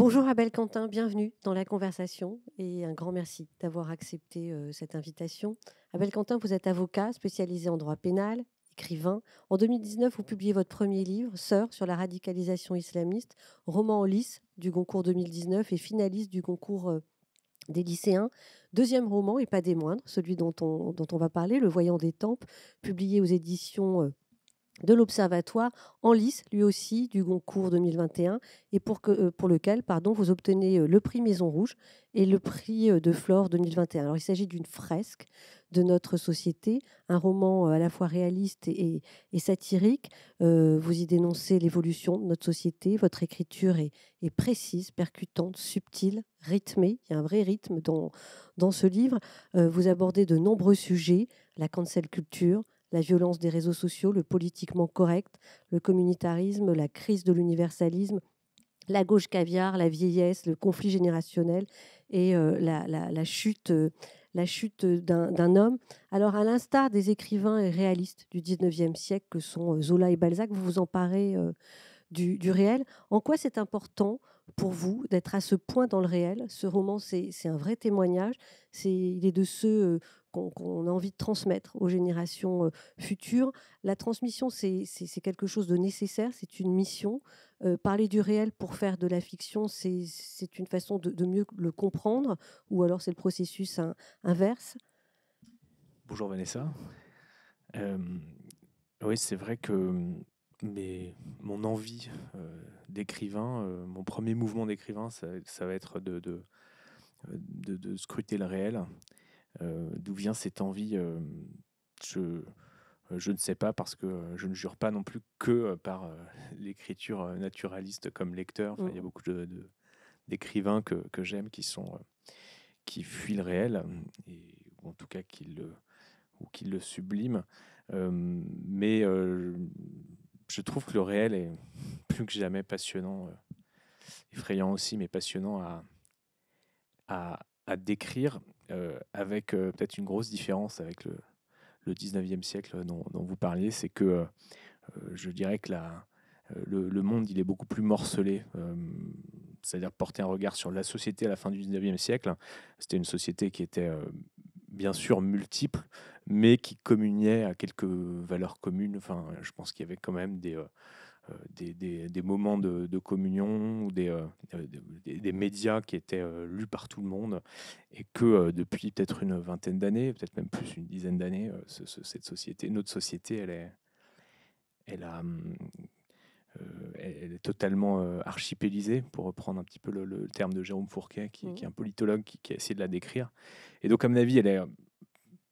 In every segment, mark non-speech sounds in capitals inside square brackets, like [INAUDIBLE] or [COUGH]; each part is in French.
Bonjour Abel Quentin, bienvenue dans la conversation et un grand merci d'avoir accepté euh, cette invitation. Abel Quentin, vous êtes avocat spécialisé en droit pénal, écrivain. En 2019, vous publiez votre premier livre, Sœur, sur la radicalisation islamiste, roman en lice du concours 2019 et finaliste du concours euh, des lycéens. Deuxième roman, et pas des moindres, celui dont on, dont on va parler, Le Voyant des Tempes, publié aux éditions euh, de l'Observatoire en lice, lui aussi, du Goncourt 2021, et pour, que, euh, pour lequel pardon, vous obtenez euh, le prix Maison Rouge et le prix euh, de Flore 2021. Alors, il s'agit d'une fresque de notre société, un roman à la fois réaliste et, satirique. vous y dénoncez l'évolution de notre société. Votre écriture est, précise, percutante, subtile, rythmée. Il y a un vrai rythme dans, dans ce livre. vous abordez de nombreux sujets, la cancel culture, la violence des réseaux sociaux, le politiquement correct, le communitarisme, la crise de l'universalisme, la gauche caviar, la vieillesse, le conflit générationnel et euh, la, chute, euh, la chute d'un homme. Alors, à l'instar des écrivains et réalistes du 19e siècle que sont euh, Zola et Balzac, vous vous emparez du, réel. En quoi c'est important pour vous d'être à ce point dans le réel Ce roman, c'est un vrai témoignage. il est de ceux qu'on a envie de transmettre aux générations euh, futures. La transmission, c'est quelque chose de nécessaire, c'est une mission. Euh, parler du réel pour faire de la fiction, c'est une façon de, mieux le comprendre, ou alors c'est le processus inverse. Bonjour Vanessa. Euh, oui, c'est vrai que mais mon envie d'écrivain, mon premier mouvement d'écrivain, ça, va être de, de, de, scruter le réel. Euh, d'où vient cette envie euh, je, euh, je ne sais pas parce que je ne jure pas non plus que par [LAUGHS] l'écriture naturaliste comme lecteur. Il y a mm. beaucoup d'écrivains de, que, que j'aime qui sont qui fuient le réel et ou en tout cas qui le ou le subliment. mais je trouve que le réel est [LAUGHS] plus que jamais passionnant, effrayant aussi, mais passionnant à, à, à décrire euh, avec euh, peut-être une grosse différence avec le, le 19e siècle dont, vous parliez, c'est que euh, je dirais que le, monde il est beaucoup plus morcelé. c'est-à-dire porter un regard sur la société à la fin du 19e siècle. C'était une société qui était bien sûr multiple, mais qui communiait à quelques valeurs communes. Enfin, je pense qu'il y avait quand même des, euh, des, moments de, communion ou euh, euh, des, des, médias qui étaient lus par tout le monde et que depuis peut-être une vingtaine d'années, peut-être même plus une dizaine d'années, cette société, notre société, elle est, elle a, hum, elle est totalement archipélisée, pour reprendre un petit peu le, terme de Jérôme Fourquet, qui, mmh. est un politologue qui, a essayé de la décrire. Et donc, à mon avis, elle est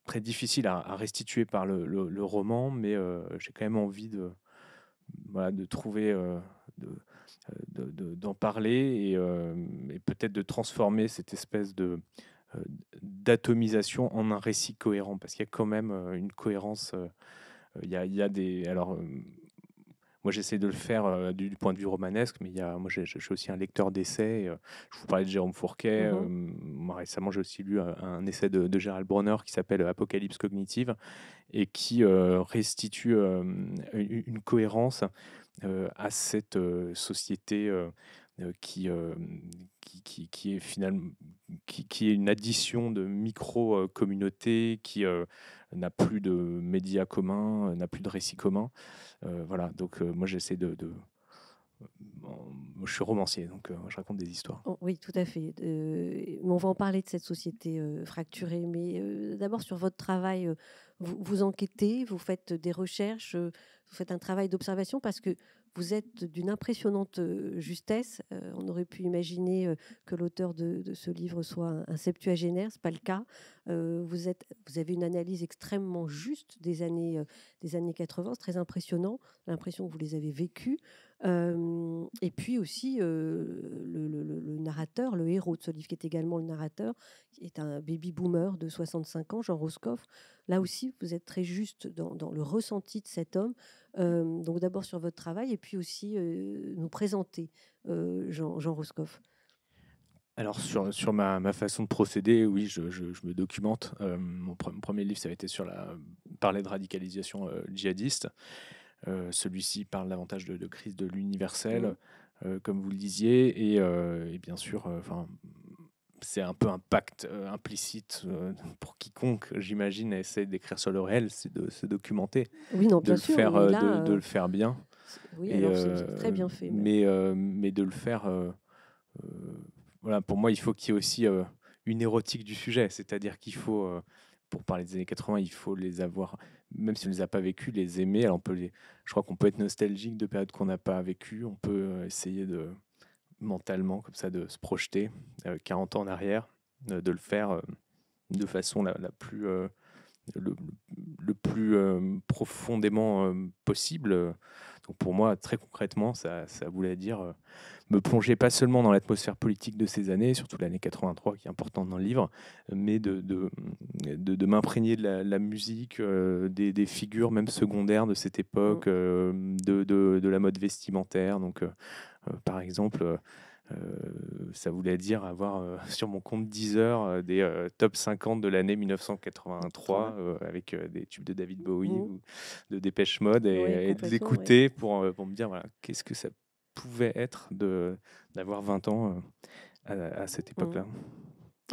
très difficile à, restituer par le, roman, mais j'ai quand même envie de, de trouver, euh, euh, d'en parler euh, et, peut-être de transformer cette espèce de d'atomisation en un récit cohérent parce qu'il y a quand même une cohérence il y a, des alors moi, j'essaie de le faire euh, du, point de vue romanesque, mais il y moi, je suis aussi un lecteur d'essais. Euh, je vous parlais de Jérôme Fourquet. Mm-hmm. Euh, moi, récemment, j'ai aussi lu un, essai de, Gérald Bronner qui s'appelle Apocalypse cognitive et qui restitue une, cohérence à cette société. Qui, qui, est finalement qui, est une addition de micro communautés qui n'a plus de médias communs, euh, n'a plus de récits communs. Euh, voilà, donc euh, moi j'essaie de, je suis romancier, donc je raconte des histoires. Oh, oui, tout à fait. on va en parler de cette société fracturée, mais d'abord sur votre travail, vous, enquêtez, vous faites des recherches, vous faites un travail d'observation parce que vous êtes d'une impressionnante euh, justesse. Euh, on aurait pu imaginer euh, que l'auteur de, ce livre soit un, septuagénaire. septuagénaire, c'est pas le cas. vous, êtes, vous avez une analyse extrêmement juste des années, des années 80, c'est très impressionnant. L'impression que vous les avez vécues. et puis aussi, le, narrateur, le héros de ce livre, qui est également le narrateur, est un baby boomer de 65 ans, Jean Roscoff. Là aussi, vous êtes très juste dans, dans le ressenti de cet homme donc d'abord sur votre travail et puis aussi nous présenter Jean, Jean Roscoff. Alors sur, sur ma, ma, façon de procéder, oui, je, je, me documente. mon, premier livre, ça a été sur la parler de radicalisation djihadiste. Celui-ci parle davantage de, crise de l'universel. Mmh. comme vous le disiez, et, et bien sûr, enfin, c'est un peu un pacte euh, implicite euh, pour quiconque, j'imagine, essaie d'écrire sur le réel, c'est de se documenter, oui, non, de, le faire, euh, de, le faire bien. Oui, c'est très bien fait. Mais, de le faire, voilà, pour moi, il faut qu'il y ait aussi une érotique du sujet, c'est-à-dire qu'il faut, pour parler des années 80, il faut les avoir, même si on ne les a pas vécues, les aimer. on peut je crois qu'on peut être nostalgique de périodes qu'on n'a pas vécues, on peut essayer de mentalement comme ça, de se projeter 40 euh, ans en arrière, euh, de le faire euh, de façon la, plus, le, plus profondément possible. Donc pour moi, très concrètement, ça, voulait dire me plonger pas seulement dans l'atmosphère politique de ces années, surtout l'année 83 qui est importante dans le livre, mais de, de, m'imprégner de la, musique, des, figures même secondaires de cette époque, mm. de, de, la mode vestimentaire. Donc euh, par exemple, euh, euh, ça voulait dire avoir [LAUGHS] sur mon compte Deezer des top 50 de l'année 1983 avec des tubes de David Bowie mmh. ou de Dépêche Mode et, de l'écouter pour, me dire qu'est-ce que ça pouvait être d'avoir 20 ans à, cette mmh. époque-là.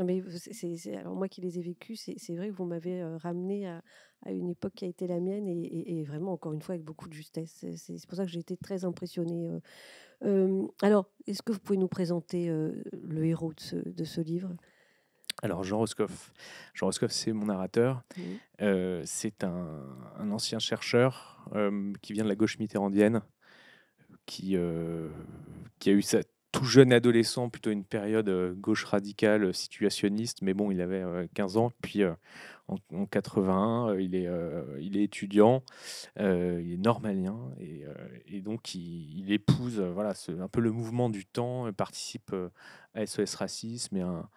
Mais c'est, alors moi qui les ai vécus, c'est, vrai que vous m'avez ramené à, une époque qui a été la mienne et, vraiment encore une fois avec beaucoup de justesse. C'est, pour ça que j'ai été très impressionnée. alors, est-ce que vous pouvez nous présenter le héros de ce, livre alors Jean Roscoff, c'est mon narrateur. c'est un, ancien chercheur qui vient de la gauche mitterrandienne, qui, qui a eu sa, tout jeune adolescent, plutôt une période euh, gauche radicale, euh, situationniste, mais bon, il avait 15 euh, ans. Puis en, 81, il est, il est étudiant, il est normalien, et, donc il, épouse voilà, un peu le mouvement du temps, participe à SOS Racisme et un,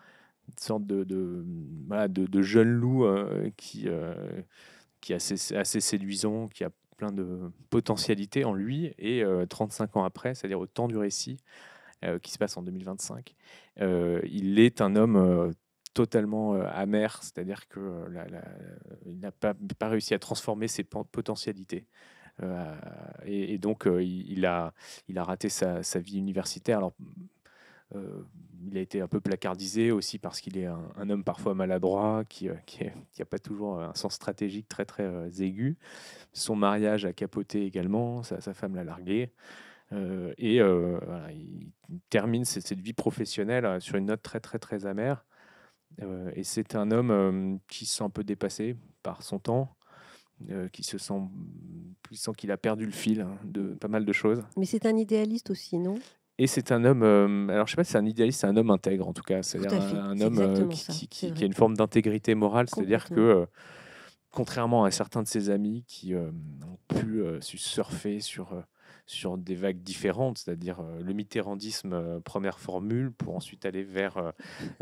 une sorte de, de, jeune loup qui, qui est assez, séduisant, qui a plein de potentialités en lui. Et 35 ans après, c'est-à-dire au temps du récit, euh, qui se passe en 2025. Euh, il est un homme euh, totalement amer, c'est-à-dire qu'il n'a pas, pas, réussi à transformer ses potentialités. et, et, donc, il, a, il a raté sa, vie universitaire. Alors, il a été un peu placardisé aussi parce qu'il est un, homme parfois maladroit, qui n'a pas toujours un sens stratégique très très aigu. Son mariage a capoté également, sa, sa femme l'a largué. Euh, et euh, il termine cette, vie professionnelle euh, sur une note très très très amère. et c'est un homme qui se sent un peu dépassé par son temps, qui se sent, qu'il a perdu le fil hein, de pas mal de choses. Mais c'est un idéaliste aussi, non Et c'est un homme, alors je sais pas si c'est un idéaliste, c'est un homme intègre en tout cas. cest un, homme qui, qui, a une forme d'intégrité morale, c'est-à-dire que. Contrairement à certains de ses amis qui ont pu surfer sur sur des vagues différentes, c'est-à-dire euh, le mitterrandisme, euh, première formule, pour ensuite aller vers euh,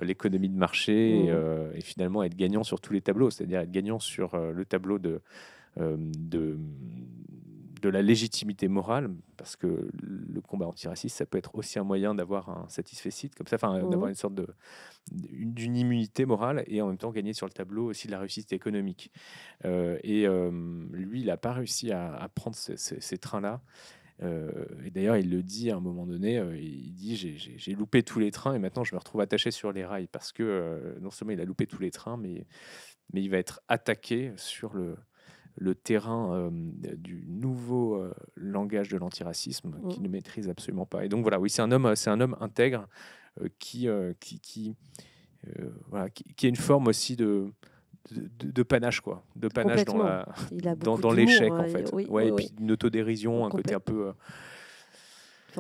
l'économie de marché mmh. et, finalement être gagnant sur tous les tableaux, c'est-à-dire être gagnant sur le tableau de, de, de la légitimité morale, parce que le combat antiraciste, ça peut être aussi un moyen d'avoir un satisfait comme ça, enfin, d'avoir mmh. une sorte de, d'une immunité morale et en même temps gagner sur le tableau aussi de la réussite économique. et lui, il n'a pas réussi à, prendre ces, ces trains-là. Euh, et d'ailleurs, il le dit à un moment donné, euh, il dit j'ai loupé tous les trains et maintenant je me retrouve attaché sur les rails parce que euh, non seulement il a loupé tous les trains, mais, mais il va être attaqué sur le, le terrain du nouveau langage de l'antiracisme mm. qu'il ne maîtrise absolument pas. Et donc voilà, oui, c'est un homme, c'est un homme intègre qui, qui, qui, qui, qui, a une forme aussi de de, panache quoi, de panache dans la, dans, l'échec en euh, fait. et puis une autodérision, un côté un peu euh,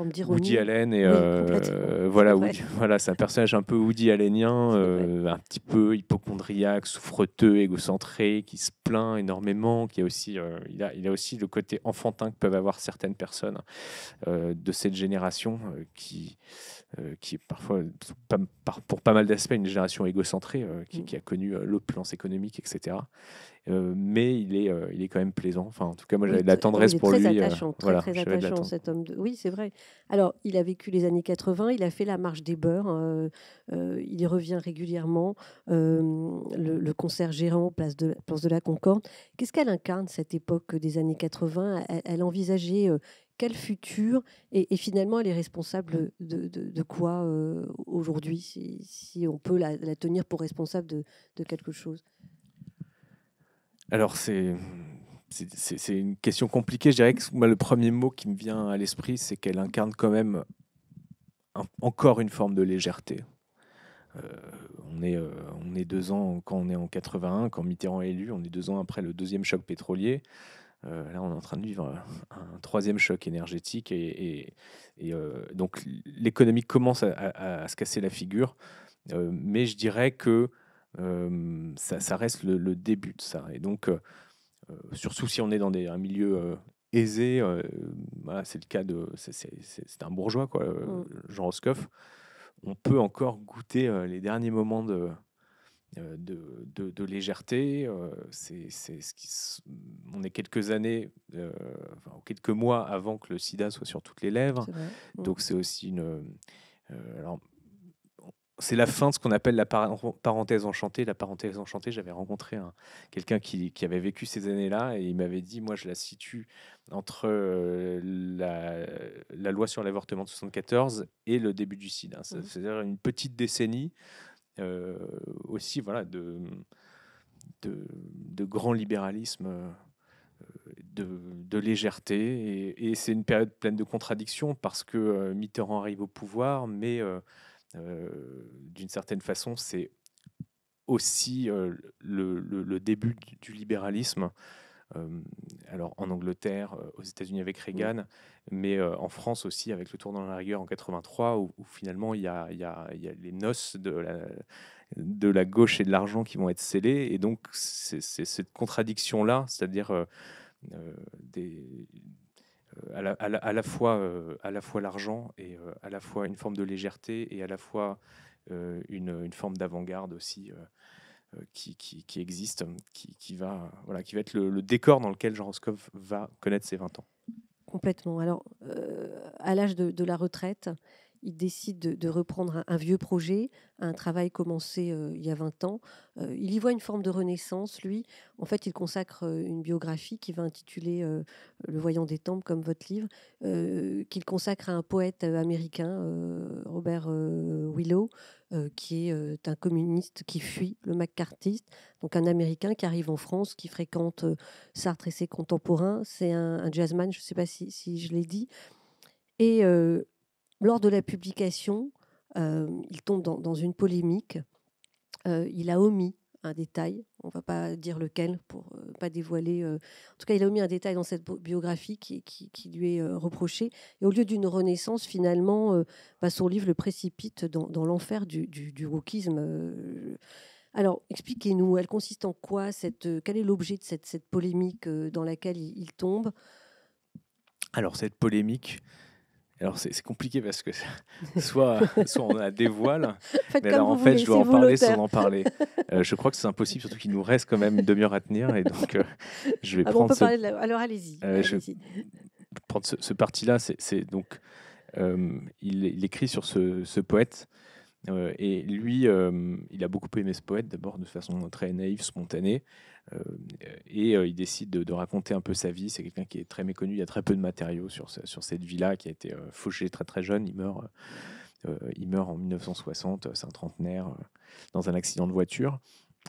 Woody Allen et euh, euh, voilà, voilà, c'est un personnage un peu Woody Allenien, euh, un petit peu hypochondriaque, souffreteux, égocentré, qui se plaint énormément, qui a aussi, il a, a aussi le côté enfantin que peuvent avoir certaines personnes de cette génération qui qui est parfois, pour pas mal d'aspects, une génération égocentrée, qui, mm. qui a connu l'opulence économique, etc. Euh, mais il est, euh, il est quand même plaisant. Enfin, en tout cas, moi, j'avais de la tendresse il est pour très lui. Euh, très, très attachant, cet homme. Oui, c'est vrai. Alors, il a vécu les années 80, il a fait la marche des beurs, hein, il y revient régulièrement, le, concert gérant, place de, place de la Concorde. Qu'est-ce qu'elle incarne, cette époque des années 80 elle, envisageait quel futur et, finalement, elle est responsable de, quoi aujourd'hui, si, on peut la tenir pour responsable de quelque chose alors, c'est. une question compliquée. Je dirais que le premier mot qui me vient à l'esprit, c'est qu'elle incarne quand même encore une forme de légèreté. Euh, euh, on, est, deux ans quand on est en 81, quand Mitterrand est élu, on est deux ans après le deuxième choc pétrolier. Euh, là, on est en train de vivre un, troisième choc énergétique et, donc l'économie commence à, se casser la figure. mais je dirais que ça, reste le, début de ça. Et donc, euh, euh, surtout si on est dans un milieu euh, aisé, c'est le cas de. C'est un bourgeois, quoi, mm. Jean Roscoff. On peut encore goûter les derniers moments de, de, légèreté. c'est ce qui, on est quelques années, quelques mois avant que le sida soit sur toutes les lèvres. Mm. Donc c'est aussi une. alors, c'est la fin de ce qu'on appelle la parenthèse enchantée. La parenthèse enchantée, j'avais rencontré quelqu'un qui, avait vécu ces années-là et il m'avait dit, moi je la situe entre euh, la, loi sur l'avortement de 74 et le début du SIDA. C'est-à-dire mmh. une petite décennie euh, aussi voilà, de, de, grand libéralisme. Euh, de, légèreté et c'est une période pleine de contradictions parce que Mitterrand arrive au pouvoir mais euh, d'une certaine façon, c'est aussi euh, le, début du, libéralisme. Euh, alors en Angleterre, aux États-Unis avec mm. Reagan, mais en France aussi avec le tournant de la rigueur en 83, où, finalement il y, a, les noces de la, de la gauche et de l'argent qui vont être scellées. Et donc, c'est cette contradiction-là, c'est-à-dire des, à la, fois euh, à la fois l'argent et euh, à la fois une forme de légèreté et à la fois euh, une, forme d'avant-garde aussi qui, existe, qui, va voilà qui va être le, décor dans lequel Jean Roscoff va connaître ses 20 ans. Complètement. Alors à l'âge de, la retraite, il décide de, reprendre un, vieux projet, un travail commencé euh, il y a 20 ans. Euh, il y voit une forme de renaissance, lui. En fait, il consacre euh, une biographie qui va intituler Le Voyant des Temples, comme votre livre, qu'il consacre à un poète américain, Robert Willow, qui est un communiste qui fuit le Maccartiste, donc un Américain qui arrive en France, qui fréquente Sartre et ses contemporains. C'est un, jazzman, je ne sais pas si, je l'ai dit. Et lors de la publication, euh, il tombe dans, une polémique. Euh, il a omis un détail, on ne va pas dire lequel pour ne euh, pas dévoiler. En tout cas, il a omis un détail dans cette biographie qui, lui est reproché. Et au lieu d'une renaissance, finalement, bah, son livre le précipite dans, l'enfer du, du, Alors, expliquez-nous, elle consiste en quoi Quel est l'objet de cette, polémique dans laquelle il tombe Alors, cette polémique, alors c'est compliqué parce que [LAUGHS] soit, soit on la dévoile, voiles, [LAUGHS] mais alors en fait je dois en parler sans en parler. je crois que c'est impossible, surtout qu'il nous reste quand même une demi-heure à tenir et donc euh, je vais prendre. ce... Alors allez Prendre ce, parti-là, c'est donc euh, il, écrit sur ce, ce poète euh, et lui, euh, il a beaucoup aimé ce poète, d'abord de façon très naïve, spontanée. Euh, et il décide de, raconter un peu sa vie. C'est quelqu'un qui est très méconnu. Il y a très peu de matériaux sur, sur cette vie-là, qui a été fauchée très très jeune. Il meurt, il meurt en 1960, c'est un trentenaire, dans un accident de voiture.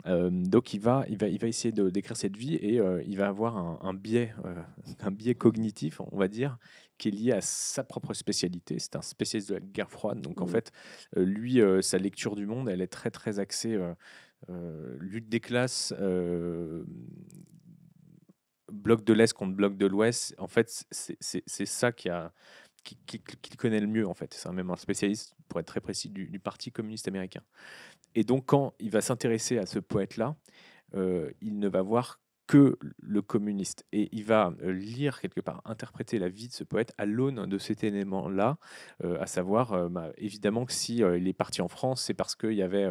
Euh, donc il va, il va, il va essayer de décrire cette vie et euh, il va avoir un, biais, euh, un biais cognitif, on va dire, qui est lié à sa propre spécialité. C'est un spécialiste de la guerre froide, donc en fait, lui, sa lecture du monde, elle est très très axée lutte des classes. bloc de l'Est contre bloc de l'Ouest, en fait, c'est ça qui a, qui, connaît le mieux, en fait. C'est même un spécialiste, pour être très précis, du, Parti communiste américain. Et donc, quand il va s'intéresser à ce poète-là, euh, il ne va voir que le communiste. Et il va euh, lire quelque part, interpréter la vie de ce poète à l'aune de cet élément-là, euh, à savoir, bah, évidemment que si il est parti en France, c'est parce qu'il y avait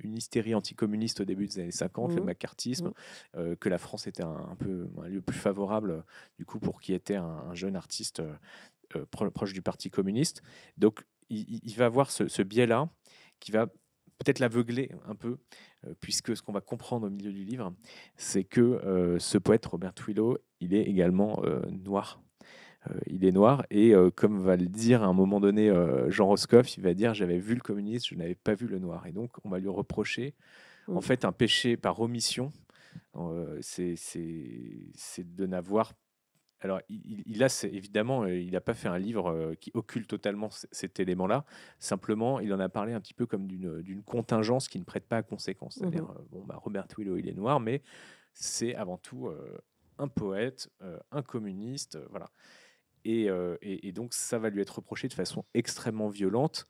une hystérie anticommuniste au début des années 50, le mmh. macartisme, mmh. que la France était un, peu un lieu plus favorable, du coup, pour qui était un, un jeune artiste euh, proche du Parti communiste. Donc, il, va avoir ce, biais-là qui va peut-être l'aveugler un peu, euh, puisque ce qu'on va comprendre au milieu du livre, c'est que euh, ce poète, Robert Twillow, il est également noir. il est noir et comme va le dire à un moment donné Jean Roscoff, il va dire j'avais vu le communiste, je n'avais pas vu le noir. Et donc on va lui reprocher en fait un péché par omission, c'est de n'avoir alors, il, a évidemment, euh, il n'a pas fait un livre euh, qui occulte totalement cet élément-là. Simplement, il en a parlé un petit peu comme d'une euh, contingence qui ne prête pas à conséquence. C'est-à-dire, mmh bon, bah, Robert Willow, il est noir, mais c'est avant tout un poète, un communiste, voilà. Et, donc, ça va lui être reproché de façon extrêmement violente.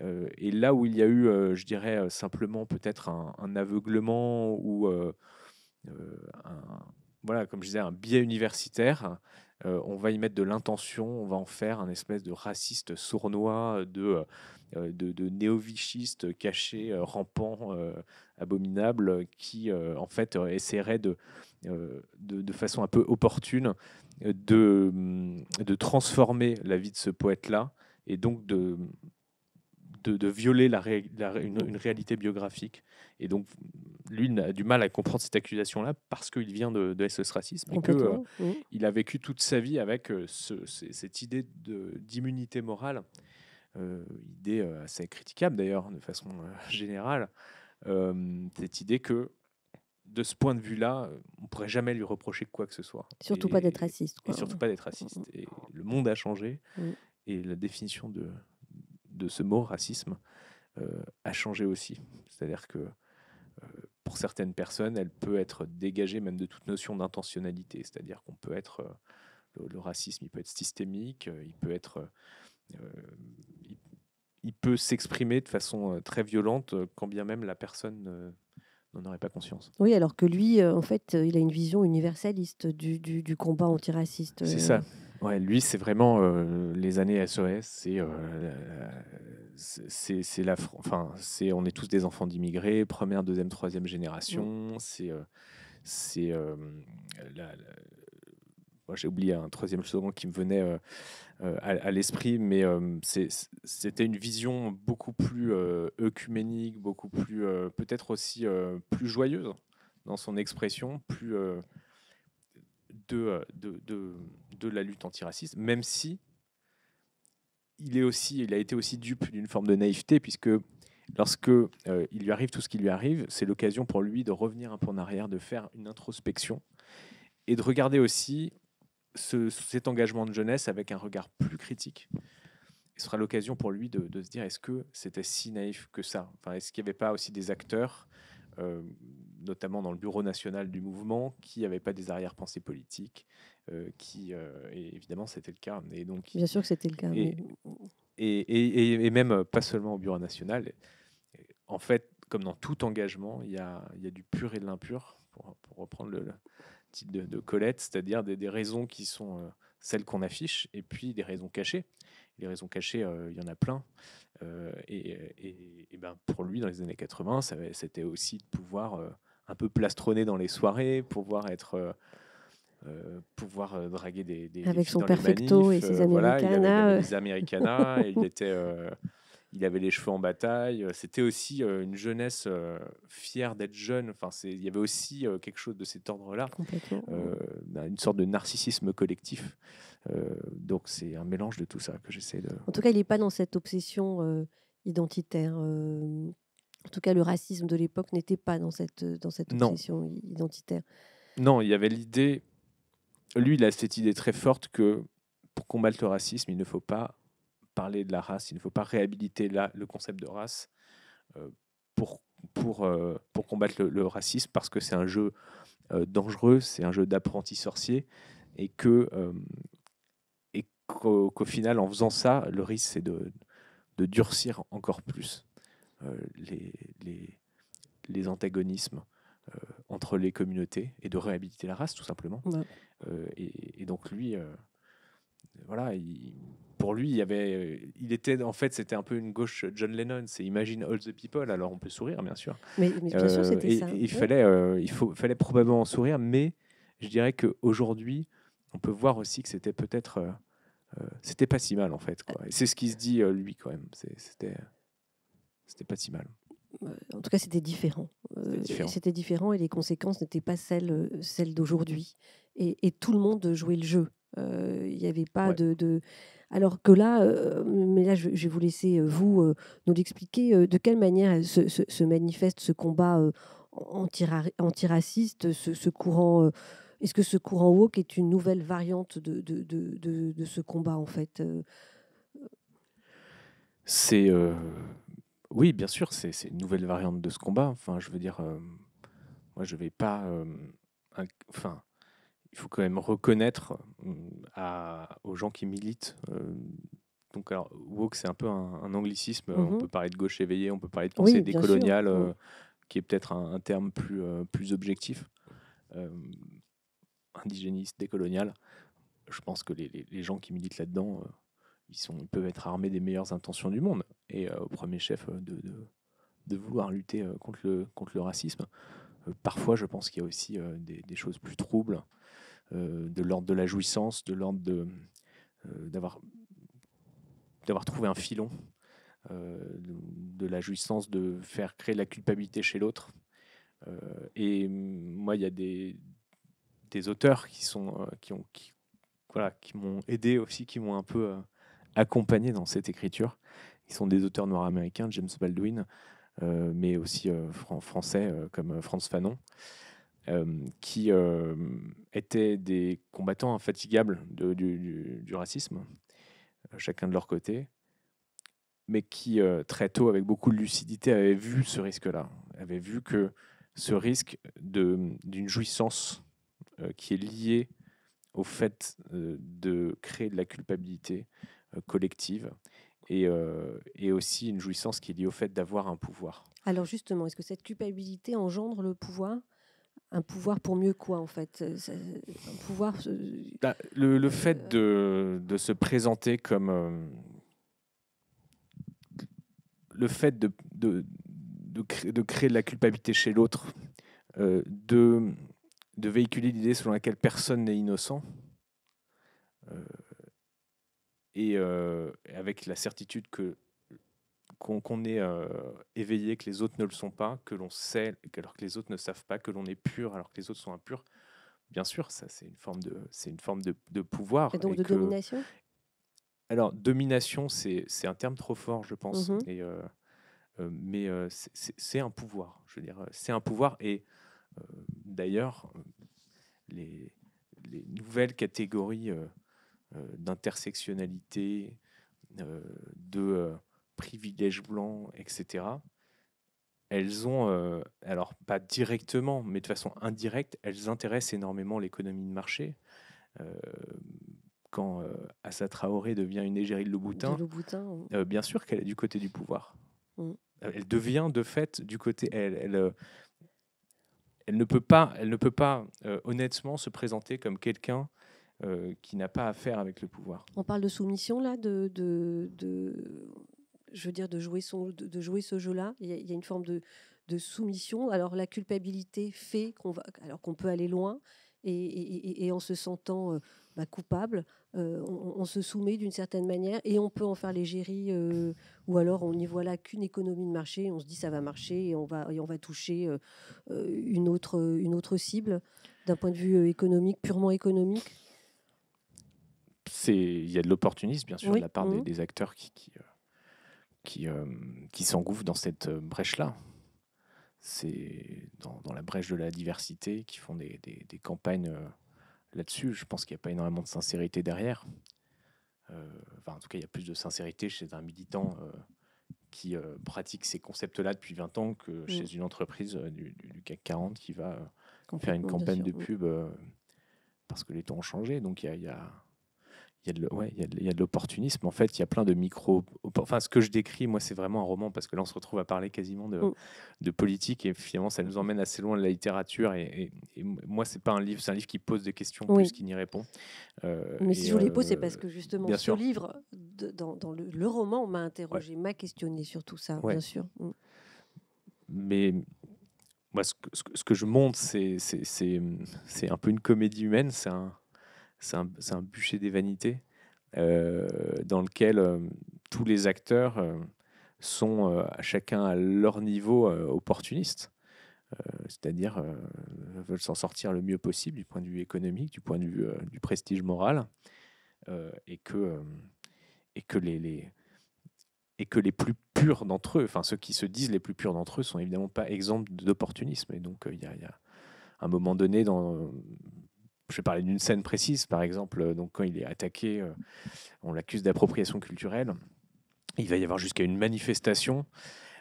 et là où il y a eu, je dirais, simplement peut-être un, aveuglement ou un, voilà, comme je disais, un biais universitaire. Euh, on va y mettre de l'intention, on va en faire un espèce de raciste sournois, de, euh, de, néo-vichiste caché, euh, rampant, abominable, qui en fait essaierait de, de, façon un peu opportune de, de transformer la vie de ce poète-là et donc de, de, violer une, réalité biographique. Et donc, lui a du mal à comprendre cette accusation-là parce qu'il vient de, de SOS Racisme et qu'il euh, il a vécu toute sa vie avec euh, cette idée d'immunité morale, euh, idée assez critiquable d'ailleurs de façon générale, cette idée que de ce point de vue-là, on ne pourrait jamais lui reprocher quoi que ce soit. Surtout pas d'être raciste. Et surtout pas d'être raciste. Mm, mm, mm. Et le monde a changé. Et la définition de, de ce mot racisme euh, a changé aussi. C'est-à-dire que euh, pour certaines personnes, elle peut être dégagée même de toute notion d'intentionnalité. C'est-à-dire qu'on peut être. Euh, le, racisme, il peut être systémique, il peut être. Il, peut s'exprimer de façon très violente, quand bien même la personne n'en aurait pas conscience. Oui, alors que lui, en fait, il a une vision universaliste du, du, du combat antiraciste. C'est ça. Ouais, lui, c'est vraiment euh, les années SOS. Euh, c'est, c'est, enfin, c'est, on est tous des enfants d'immigrés, première, deuxième, troisième mmh. génération. C'est, euh, c'est moi, j'ai oublié un troisième slogan qui me venait à, l'esprit, mais c'était une vision beaucoup plus œcuménique, beaucoup plus, peut-être aussi plus joyeuse dans son expression, plus euh, de, de, la lutte antiraciste, même si il, est aussi, il a été aussi dupe d'une forme de naïveté, puisque lorsque euh, il lui arrive tout ce qui lui arrive, c'est l'occasion pour lui de revenir un peu en arrière, de faire une introspection et de regarder aussi cet engagement de jeunesse avec un regard plus critique. Ce sera l'occasion pour lui de, se dire est-ce que c'était si naïf que ça Est-ce qu'il n'y avait pas aussi des acteurs euh, notamment dans le bureau national du mouvement, qui n'avait pas des arrière-pensées politiques, euh, qui, euh, évidemment, c'était le cas. Et donc, Bien sûr que c'était le cas. Et, et, et, même euh, pas seulement au bureau national. En fait, comme dans tout engagement, il y a, il y a du pur et de l'impur, pour, reprendre le, titre de, Colette, c'est-à-dire des, raisons qui sont celles qu'on affiche, et puis des raisons cachées. Les raisons cachées, il y en a plein. et, et, ben pour lui, dans les années 80, c'était aussi de pouvoir un peu plastronné dans les soirées, pour pouvoir être. Euh, euh, pouvoir euh, draguer des, avec son perfecto et ses il avait, il il était il avait les cheveux en bataille. C'était aussi une jeunesse fière d'être jeune. Enfin, c'est il y avait aussi quelque chose de cet ordre-là, bah, une sorte de narcissisme collectif. donc, c'est un mélange de tout ça que j'essaie de. En tout cas, il n'est pas dans cette obsession identitaire en tout cas, le racisme de l'époque n'était pas dans cette, euh, dans cette obsession identitaire. Non, il y avait l'idée. Lui, il a cette idée très forte que pour combattre le racisme, il ne faut pas parler de la race, il ne faut pas réhabiliter le concept de race euh, pour, pour, euh, pour combattre le, racisme, parce que c'est un jeu dangereux, c'est un jeu d'apprenti sorcier, et que et qu'au, final, en faisant ça, le risque, c'est de, de durcir encore plus euh, les, les, antagonismes euh, entre les communautés et de réhabiliter la race, tout simplement. Euh, et, donc, lui, voilà, pour lui, il avait, il était en fait, c'était un peu une gauche John Lennon, c'est Imagine All the People. Alors on peut sourire, bien sûr. Mais, il fallait, il fallait probablement en sourire, mais je dirais que aujourd'hui, on peut voir aussi que c'était peut-être, c'était pas si mal en fait. C'est ce qui se dit lui quand même. C'était. C'était pas si mal. En tout cas, euh, c'était différent. C'était différent. et les conséquences n'étaient pas celles, euh, celles d'aujourd'hui. Et, tout le monde jouait le jeu. Euh, il n'y avait pas de, Alors que là, mais là, je, vais vous laisser, vous, nous l'expliquer, de quelle manière se, manifeste ce combat antiraciste, ce, ce courant. Est-ce que ce courant woke est une nouvelle variante de, de, de ce combat, en fait C'est oui, bien sûr, c'est une nouvelle variante de ce combat. Enfin, je veux dire, euh, moi, je vais pas. Euh, enfin, il faut quand même reconnaître euh, aux gens qui militent. donc, alors, woke, c'est un peu un, anglicisme. Mmh on peut parler de gauche éveillée, on peut parler de pensée décoloniale, mmh. qui est peut-être un, terme plus, plus objectif. Euh, indigéniste, décolonial. Je pense que les, gens qui militent là-dedans, ils, sont, peuvent être armés des meilleures intentions du monde, et euh, au premier chef euh, de, de, vouloir lutter euh, contre le, contre le racisme. parfois, je pense qu'il y a aussi des, choses plus troubles, de l'ordre de la jouissance, de l'ordre de, d'avoir, d'avoir trouvé un filon, de, la jouissance, de faire créer la culpabilité chez l'autre. et moi, il y a des, auteurs qui sont qui ont voilà qui m'ont aidé aussi qui m'ont un peu accompagnés dans cette écriture. Ils sont des auteurs noirs américains, James Baldwin, euh, mais aussi euh, français euh, comme Franz Fanon, qui étaient des combattants infatigables du, du, racisme, chacun de leur côté, mais qui très tôt, avec beaucoup de lucidité, avaient vu ce risque-là, avaient vu que ce risque d'une jouissance qui est liée au fait de créer de la culpabilité, euh, collective et, euh, et, aussi une jouissance qui est liée au fait d'avoir un pouvoir. Alors justement, est-ce que cette culpabilité engendre le pouvoir un pouvoir pour mieux quoi en fait euh, un pouvoir bah, le, le, fait de, de, se présenter comme le fait de, de, de, créer, de, la culpabilité chez l'autre de, de véhiculer l'idée selon laquelle personne n'est innocent euh, et avec la certitude que qu'on est euh, éveillé, que les autres ne le sont pas, que l'on sait alors que les autres ne savent pas, que l'on est pur alors que les autres sont impurs. Bien sûr, ça c'est une forme de c'est une forme de, de pouvoir. Et donc de domination. Alors domination, c'est un terme trop fort, je pense. Mmh et, euh, mais c'est un pouvoir, je veux dire, c'est un pouvoir. Et d'ailleurs, les, les, nouvelles catégories euh, d'intersectionnalité, euh, de euh, privilèges blancs, etc., elles ont, alors pas directement, mais de façon indirecte, elles intéressent énormément l'économie de marché. quand euh, Assa Traoré devient une égérie de Louboutin, bien sûr qu'elle est du côté du pouvoir. Mm. Elle devient de fait du côté. elle, ne peut pas, elle ne peut pas honnêtement se présenter comme quelqu'un euh, qui n'a pas à faire avec le pouvoir. On parle de soumission là, de, de, je veux dire de jouer son, de, jouer ce jeu-là. Il, y, a une forme de, soumission. Alors la culpabilité fait qu'on va, alors qu'on peut aller loin. Et, en se sentant euh, bah, coupable, euh, on, se soumet d'une certaine manière et on peut en faire l'égérie, ou alors on n'y voit là qu'une économie de marché, on se dit ça va marcher et on va, et on va toucher une, autre, une autre cible d'un point de vue économique, purement économique il y a de l'opportunisme, bien sûr, de la part des, mmh. acteurs qui, qui, euh, euh, qui, s'engouffrent dans cette euh, brèche-là. C'est dans, la brèche de la diversité qui font des, des, campagnes là-dessus. Je pense qu'il n'y a pas énormément de sincérité derrière. enfin, en tout cas, il y a plus de sincérité chez un militant qui pratique ces concepts-là depuis 20 ans que mmh. chez une entreprise du, CAC 40 qui va faire une campagne de pub parce que les temps ont changé. Donc, il y a il y, a de, l'opportunisme. En fait, il y a plein de micro. Enfin, ce que je décris, moi, c'est vraiment un roman parce que là, on se retrouve à parler quasiment de, de politique et finalement, ça nous mmh. emmène assez loin de la littérature. Et, et, moi, c'est pas un livre, c'est un livre qui pose des questions plus qu'il n'y répond. Euh, Mais si je vous les pose, c'est euh, parce que justement, ce livre, dans, le, roman, roman, m'a interrogé, m'a questionné sur tout ça, bien sûr. Mmh. Mais moi, ce que, je montre, c'est, c'est, c'est un peu une comédie humaine, c'est un c'est un, bûcher des vanités euh, dans lequel euh, tous les acteurs euh, sont à chacun à leur niveau opportunistes. c'est-à-dire veulent s'en sortir le mieux possible du point de vue économique, du point de vue du prestige moral, et que, et que les, les, et que les plus purs d'entre eux, enfin ceux qui se disent les plus purs d'entre eux, sont évidemment pas exempts d'opportunisme. Et donc il y, a un moment donné dans je vais parler d'une scène précise, par exemple, euh, donc quand il est attaqué, euh, on l'accuse d'appropriation culturelle. Il va y avoir jusqu'à une manifestation,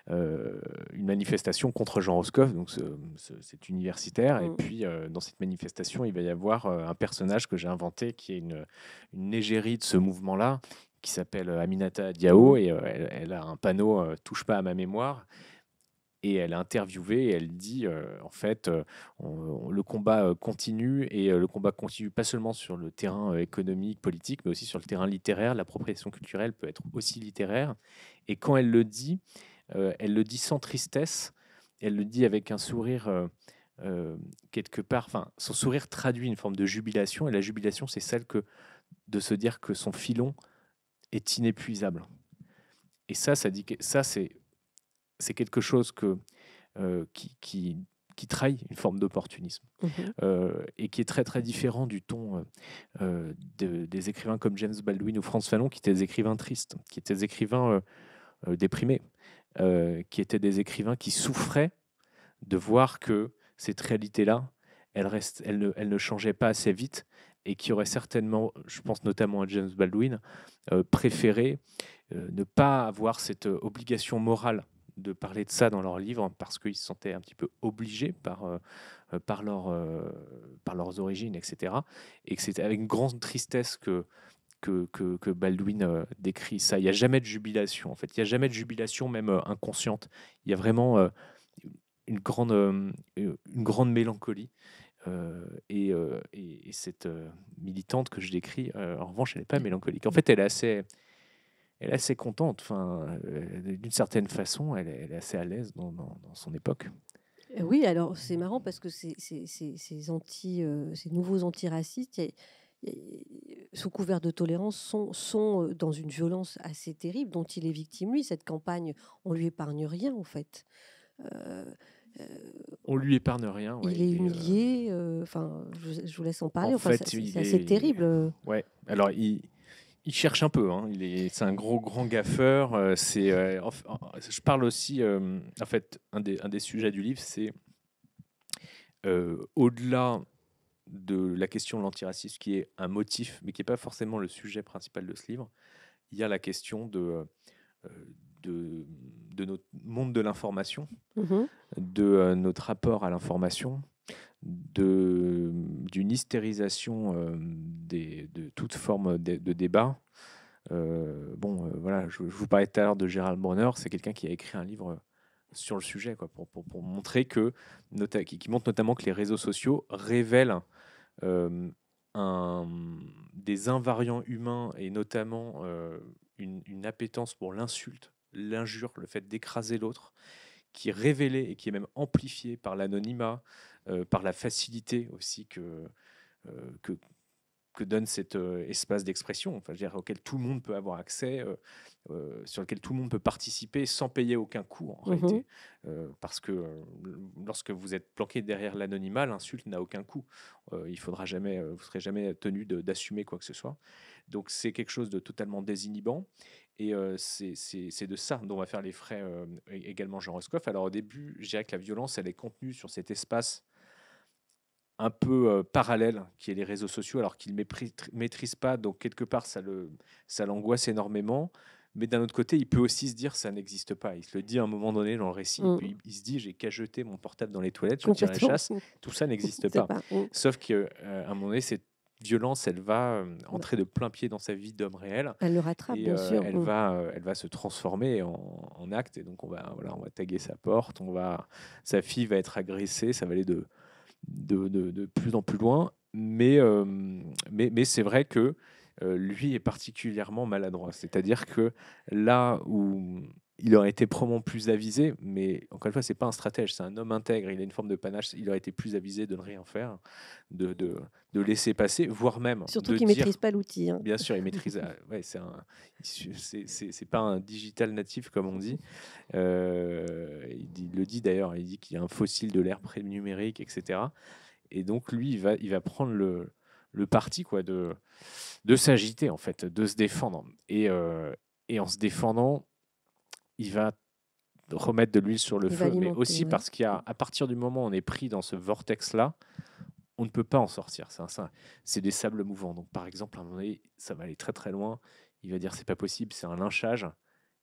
euh, une manifestation contre Jean Roscoff, donc cet universitaire. Et mm. puis, dans cette manifestation, il va y avoir un personnage que j'ai inventé, qui est une, une égérie de ce mouvement-là, qui s'appelle Aminata Diao, mm. et elle, a un panneau Touche pas à ma mémoire elle est interviewée et elle dit euh, en fait euh, le combat euh, continue et le combat continue pas seulement sur le terrain économique, politique, mais aussi sur le terrain littéraire. L'appropriation culturelle peut être aussi littéraire. Et quand elle le dit, elle le dit sans tristesse, elle le dit avec un sourire. quelque part, enfin, son sourire traduit une forme de jubilation, et la jubilation, c'est celle que de se dire que son filon est inépuisable. Et ça, ça dit que ça, c'est c'est quelque chose que, euh, qui, qui, trahit une forme d'opportunisme mhm. euh, et qui est très très différent du ton euh, des écrivains comme James Baldwin ou Franz Fanon, qui étaient des écrivains tristes, qui étaient des écrivains déprimés, qui étaient des écrivains qui souffraient de voir que cette réalité-là, elle, reste, elle, ne, elle ne changeait pas assez vite et qui aurait certainement, je pense notamment à James Baldwin, préféré ne pas avoir cette obligation morale de parler de ça dans leur livre parce qu'ils se sentaient un petit peu obligés par, euh, euh, par, euh, par leurs origines, etc. Et que c'était avec une grande tristesse que, que, Baldwin décrit ça. Il n'y a jamais de jubilation, en fait. Il n'y a jamais de jubilation, même inconsciente. Il y a vraiment une, grande, une grande mélancolie. Et, et, cette militante que je décris, en revanche, elle n'est pas mmh. mélancolique. En fait, elle est assez elle est assez contente. Enfin, euh, d'une certaine façon, elle est, assez à l'aise dans, son époque. Euh, oui, alors c'est marrant parce que ces, euh, nouveaux antiracistes, sous couvert de tolérance, sont, dans une violence assez terrible dont il est victime, lui. Cette campagne, on lui épargne rien, en fait. Euh, on lui épargne rien. Ouais. Il est humilié. Enfin, je, vous laisse en parler. En c'est assez terrible. Ouais. Alors, il, il cherche un peu. Hein. Il est, c'est un gros, grand gaffeur. Euh, c'est, euh, je parle aussi, euh, en fait, un des, un des sujets du livre, c'est au-delà de la question de l'antiracisme, qui est un motif, mais qui n'est pas forcément le sujet principal de ce livre, il y a la question de, de, de notre monde de l'information, mm-hmm. de notre rapport à l'information, d'une hystérisation euh, de toute forme de, débat. Euh, bon, euh, voilà, je, vous parlais tout à l'heure de Gérald Bronner, c'est quelqu'un qui a écrit un livre sur le sujet, quoi, pour, pour, montrer que, qui, montre notamment que les réseaux sociaux révèlent un, des invariants humains et notamment une, appétence pour l'insulte, l'injure, le fait d'écraser l'autre, qui est révélé et qui est même amplifié par l'anonymat, euh, par la facilité aussi que, euh, que, donne cet euh, espace d'expression, enfin, auquel tout le monde peut avoir accès, sur lequel tout le monde peut participer sans payer aucun coût en mmh réalité. parce que lorsque vous êtes planqué derrière l'anonymat, l'insulte n'a aucun coût. il faudra jamais, vous serez jamais tenu d'assumer quoi que ce soit. Donc c'est quelque chose de totalement désinhibant. Et c'est de ça dont on va faire les frais également Jean Roscoff. Alors au début, je dirais que la violence, elle est contenue sur cet espace un peu euh, parallèle qui est les réseaux sociaux, alors qu'il ne maîtrise pas, donc quelque part ça le ça l'angoisse énormément. Mais d'un autre côté, il peut aussi se dire ça n'existe pas. Il se le dit à un moment donné dans le récit. Mm. Il, se dit j'ai qu'à jeter mon portable dans les toilettes, je tire la chasse. Tout ça n'existe [LAUGHS] pas. Mm. Sauf qu'à euh, un moment donné, cette violence, elle va euh, entrer de plein pied dans sa vie d'homme réel. Elle le rattrape, bien sûr. Elle, mm. va, elle va se transformer en, en, acte. Et donc, on va, voilà, on va taguer sa porte, on va, sa fille va être agressée, ça va aller de, de, plus en plus loin. Mais, euh, mais, c'est vrai que euh, lui est particulièrement maladroit. C'est-à-dire que là où il aurait été probablement plus avisé, mais encore une fois, c'est pas un stratège, c'est un homme intègre, il a une forme de panache, il aurait été plus avisé de ne rien faire, de, laisser passer, voire même. Surtout qu'il ne maîtrise pas l'outil. Hein. Bien sûr, il [LAUGHS] maîtrise. Euh, ouais, c'est un... c'est pas un digital natif, comme on euh, dit. il, le dit d'ailleurs, il dit qu'il y a un fossile de l'ère pré-numérique, etc. Et donc, lui, il va, il va prendre le, le parti quoi, de, de s'agiter, en fait, de se défendre. Et, euh, et en se défendant, il va remettre de l'huile sur le feu, mais aussi parce qu'il à partir du moment où on est pris dans ce vortex-là, on ne peut pas en sortir. C'est, c'est des sables mouvants. Donc, par exemple, à un moment donné, ça va aller très très loin. Il va dire c'est pas possible, c'est un lynchage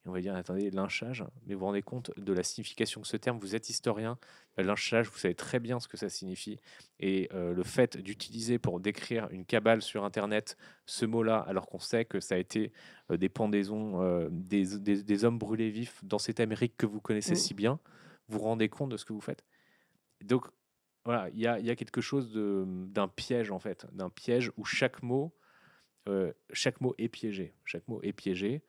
on va dire, attendez, lynchage, mais vous vous rendez compte de la signification que ce terme, vous êtes historien, lynchage, vous savez très bien ce que ça signifie. Et euh, le fait d'utiliser pour décrire une cabale sur Internet ce mot-là, alors qu'on sait que ça a été euh, des pendaisons, euh, des, hommes brûlés vifs dans cette Amérique que vous connaissez mmh. si bien, vous vous rendez compte de ce que vous faites. Donc voilà, il y a, y a, quelque chose d'un piège, en fait, d'un piège où chaque mot, chaque mot est piégé. Chaque mot est piégé.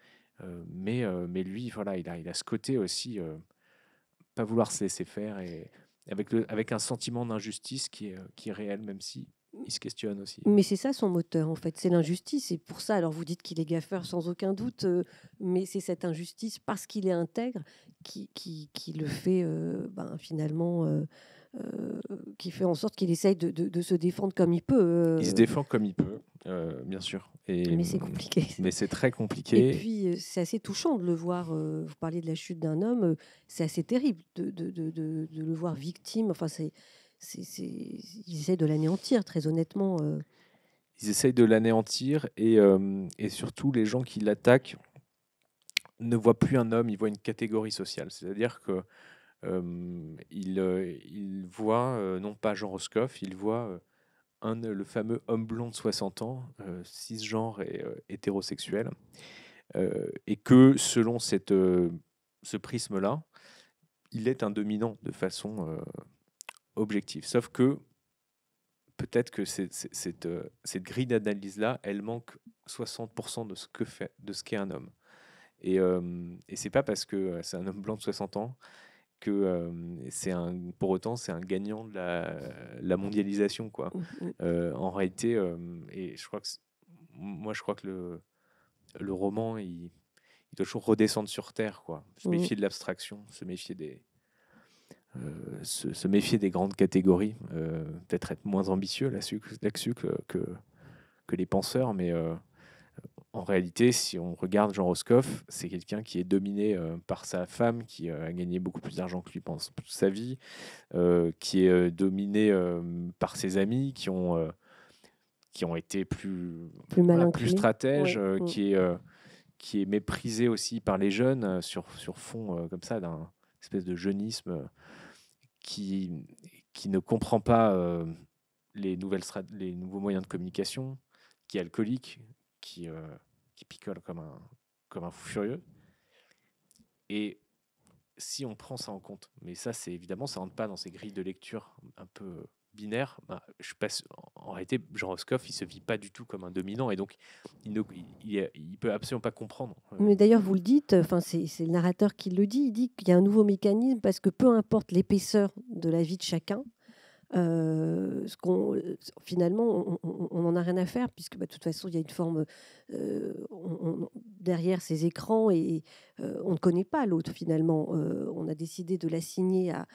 Euh, mais, euh, mais lui, voilà, il a, il a ce côté aussi, euh, pas vouloir se laisser faire et avec, le, avec un sentiment d'injustice qui est, qui est réel, même si il se questionne aussi. Mais c'est ça son moteur, en fait, c'est l'injustice. Et pour ça, alors vous dites qu'il est gaffeur sans aucun doute, mais c'est cette injustice parce qu'il est intègre qui, qui, qui le fait ben, finalement euh, qui fait en sorte qu'il essaye de, se défendre comme il peut. Euh. Il se défend comme il peut, euh, bien sûr. Et, mais c'est compliqué. [LAUGHS] Mais c'est très compliqué. Et puis, c'est assez touchant de le voir. vous parliez de la chute d'un homme, c'est assez terrible de, le voir victime. Enfin, c'est, de l'anéantir, très honnêtement. Ils essayent de l'anéantir et, et surtout, les gens qui l'attaquent ne voient plus un homme, ils voient une catégorie sociale. C'est-à-dire que il, euh, il, voit euh, non pas Jean Roscoff, il voit euh, un, le fameux homme blond de 60 ans, cisgenre et hétérosexuel, et que selon cette, ce prisme-là, il est un dominant de façon objective. Sauf que peut-être que cette, grille d'analyse-là, elle manque 60% de ce que fait, de ce qu'est un homme. Et, et c'est pas parce que c'est un homme blanc de 60 ans que c'est un, pour autant c'est un gagnant de la, la mondialisation quoi. Mmh, mmh. Euh, en réalité, et je crois que moi je crois que le, le roman il, il doit toujours redescendre sur terre quoi, se méfier de l'abstraction, se méfier des euh, se, se, méfier des grandes catégories, euh, peut-être être moins ambitieux là-dessus, que, que, que les penseurs, mais en réalité, si on regarde Jean Roscoff, c'est quelqu'un qui est dominé euh, par sa femme, qui euh, a gagné beaucoup plus d'argent que lui pendant toute sa vie, euh, qui est dominé par ses amis qui ont, qui ont été plus, plus, plus stratèges, Qui, est, qui est méprisé aussi par les jeunes sur, sur fond comme ça d'un espèce de jeunisme qui, qui ne comprend pas les, nouvelles les nouveaux moyens de communication, qui est alcoolique, qui, qui picole comme un, comme un fou furieux. Et si on prend ça en compte, mais ça, c'est évidemment, ça rentre pas dans ces grilles de lecture un peu binaires. Bah, je passe, en réalité, Jean Roscoff, il se vit pas du tout comme un dominant et donc il ne il, peut absolument pas comprendre. Mais d'ailleurs, vous le dites, enfin, c'est le narrateur qui le dit. Il dit qu'il y a un nouveau mécanisme parce que peu importe l'épaisseur de la vie de chacun, euh, ce qu'on, euh, finalement, on n'en a rien à faire, puisque bah, de toute façon, il y a une forme euh, derrière ces écrans et on ne connaît pas l'autre finalement. on a décidé de l'assigner à,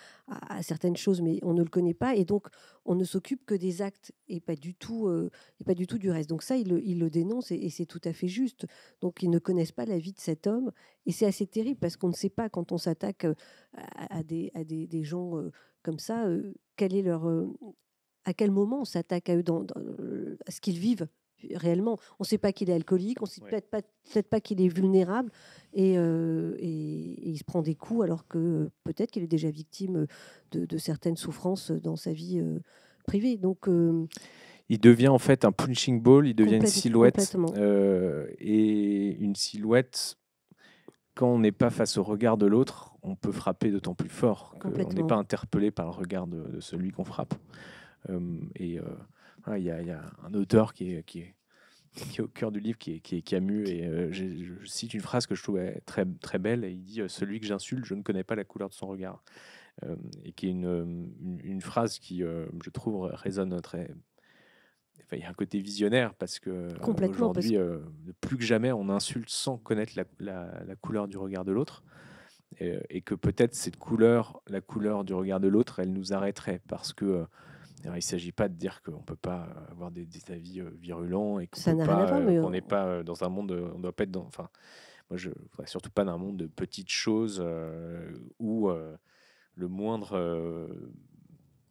à, certaines choses, mais on ne le connaît pas. Et donc, on ne s'occupe que des actes et pas du tout, euh, et pas du, tout du reste. Donc ça, il le, il dénonce et, c'est tout à fait juste. Donc, ils ne connaissent pas la vie de cet homme. Et c'est assez terrible parce qu'on ne sait pas quand on s'attaque euh, à, des, des, gens euh, comme ça, quel est leur... à quel moment on s'attaque à eux, à ce qu'ils vivent réellement. On ne sait pas qu'il est alcoolique, on ne sait peut-être pas, qu'il est vulnérable euh, et, il se prend des coups alors que peut-être qu'il est déjà victime de, certaines souffrances dans sa vie euh, privée. Donc. Euh, il devient en fait un punching ball, il devient une silhouette. et une silhouette, quand on n'est pas face au regard de l'autre, on peut frapper d'autant plus fort. qu'on n'est pas interpellé par le regard de, celui qu'on frappe. Hum, et il y, a, un auteur qui est, au cœur du livre, qui est, qui Camus, et euh, je, cite une phrase que je trouvais très, très belle, et il dit euh, Celui que j'insulte, je ne connais pas la couleur de son regard. Euh, et qui est une, phrase qui, je trouve, résonne très. il y a un côté visionnaire parce que aujourd'hui, plus que jamais, on insulte sans connaître la, couleur du regard de l'autre. et, que peut-être cette couleur, la couleur du regard de l'autre, elle nous arrêterait parce que il ne s'agit pas de dire qu'on ne peut pas avoir des, avis euh, virulents et qu'on euh, n'est pas, pas euh, dans un monde, on doit pas être dans. Enfin, moi, je voudrais surtout pas un monde de petites choses où le moindre,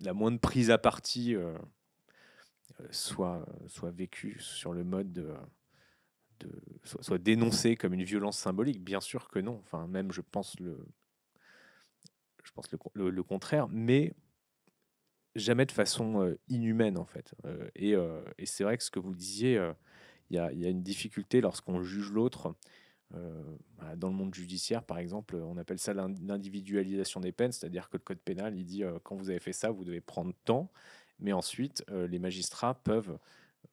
la moindre prise à partie soit, soit vécue sur le mode de. soit, dénoncée comme une violence symbolique, bien sûr que non. Enfin, même, je pense le, je pense le, le contraire, mais jamais de façon euh, inhumaine, en fait. Euh, euh, et, c'est vrai que ce que vous disiez, il y a, une difficulté lorsqu'on juge l'autre. dans le monde judiciaire, par exemple, on appelle ça l'individualisation des peines, c'est-à-dire que le code pénal, il dit quand vous avez fait ça, vous devez prendre temps, mais ensuite, les magistrats peuvent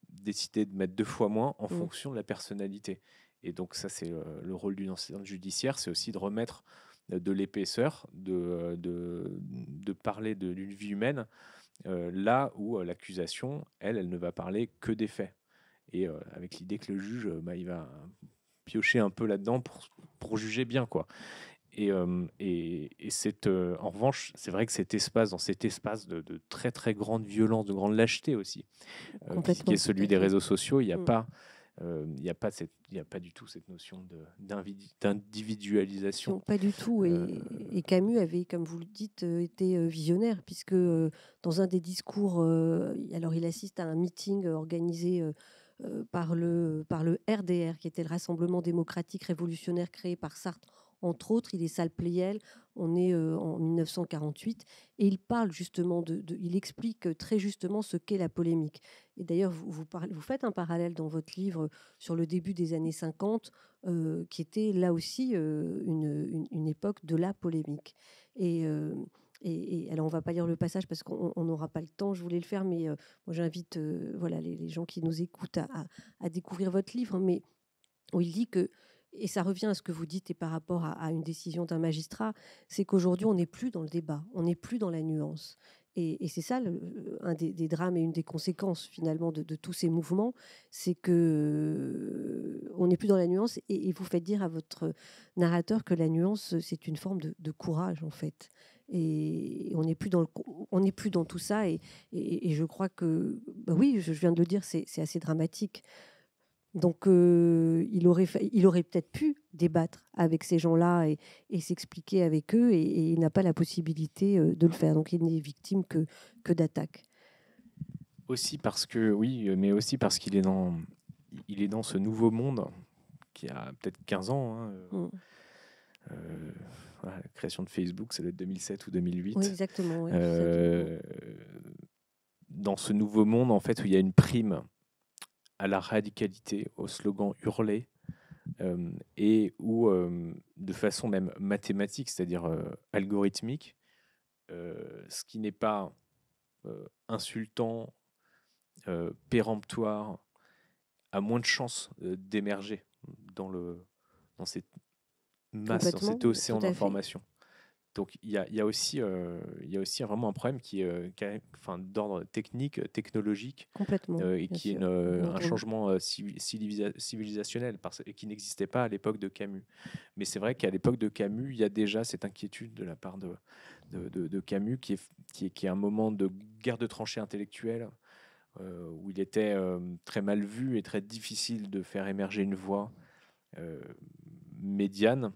décider de mettre deux fois moins en mmh. fonction de la personnalité. Et donc ça, c'est le rôle d'une enseignante judiciaire, c'est aussi de remettre de l'épaisseur, de, de, de, parler d'une vie humaine euh, là où euh, l'accusation, elle, elle ne va parler que des faits. Et euh, avec l'idée que le juge, bah, il va piocher un peu là-dedans pour, juger bien, quoi. Et, en revanche, c'est vrai que cet espace, dans cet espace de, très très grande violence, de grande lâcheté aussi, qui, est celui des réseaux sociaux, il n'y a mm. pas euh, il n'y a, pas du tout cette notion d'individualisation. Pas du tout. Euh, et, Camus avait, comme vous le dites, euh, été visionnaire, puisque dans un des discours, alors il assiste à un meeting organisé par, le, par le RDR, qui était le Rassemblement démocratique révolutionnaire créé par Sartre entre autres, il est salle pléiel, on est euh, en 1948, et il parle justement de, il explique euh, très justement ce qu'est la polémique. Et d'ailleurs, vous, vous, faites un parallèle dans votre livre sur le début des années 50, euh, qui était là aussi une, époque de la polémique. Et. Et, alors, on va pas lire le passage parce qu'on n'aura pas le temps. Je voulais le faire, mais moi, j'invite voilà les, gens qui nous écoutent à, découvrir votre livre. Mais il dit que et ça revient à ce que vous dites et par rapport à, une décision d'un magistrat, c'est qu'aujourd'hui, on n'est plus dans le débat, on n'est plus dans la nuance. Et, c'est ça un des, drames et une des conséquences finalement de, tous ces mouvements, c'est que euh, on n'est plus dans la nuance et, vous faites dire à votre narrateur que la nuance c'est une forme de, courage en fait. Et, on n'est plus dans on n'est plus dans tout ça et, je crois que bah oui je, je viens de le dire c'est assez dramatique donc, euh, il aurait, il aurait peut-être pu débattre avec ces gens-là et, s'expliquer avec eux, et, il n'a pas la possibilité euh, de le faire. Donc, il n'est victime que, que d'attaques. Aussi parce que, oui, mais aussi parce qu'il est dans, il est dans ce nouveau monde qui a peut-être 15 ans. Hein, euh, mm. la création de Facebook, c'est doit 2007 ou 2008. Oui, exactement. dans ce nouveau monde, en fait, où il y a une prime à la radicalité, au slogan hurlé, euh, et où, euh, de façon même mathématique, c'est-à-dire euh, algorithmique, ce qui n'est pas insultant, péremptoire, a moins de chances d'émerger dans, le, dans cette masse, dans cet océan d'informations. Donc il y a, aussi, euh, y aussi vraiment un problème qui est euh, enfin, d'ordre technique, technologique, euh, et qui est un changement civilisationnel parce, qui n'existait pas à l'époque de Camus. Mais c'est vrai qu'à l'époque de Camus, il y a déjà cette inquiétude de la part de, de, Camus qui est, qui est, un moment de guerre de tranchées intellectuelle où il était très mal vu et très difficile de faire émerger une voix médiane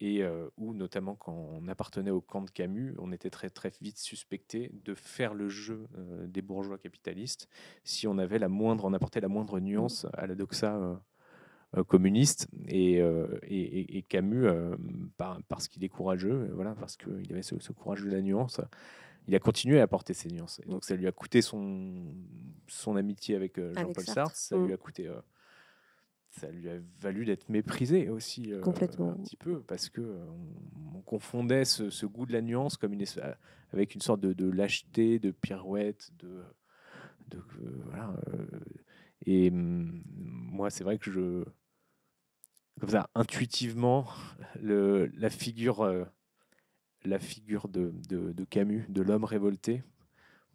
et où notamment quand on appartenait au camp de Camus, on était très très vite suspecté de faire le jeu des bourgeois capitalistes si on avait la moindre, on apportait la moindre mmh. nuance à la doxa communiste et, Camus, parce qu'il est courageux, voilà, parce qu'il avait ce, courage de la nuance, il a continué à apporter ses nuances. Et donc ça lui a coûté son, son amitié avec Jean-Paul Sartre, ça lui mmh. a coûté ça lui a valu d'être méprisé aussi euh, un petit peu parce que euh, on, confondait ce, goût de la nuance avec une sorte de, lâcheté, de pirouette, de, euh, voilà. et mm, moi, c'est vrai que je comme ça intuitivement la figure la figure de, Camus, de l'homme révolté,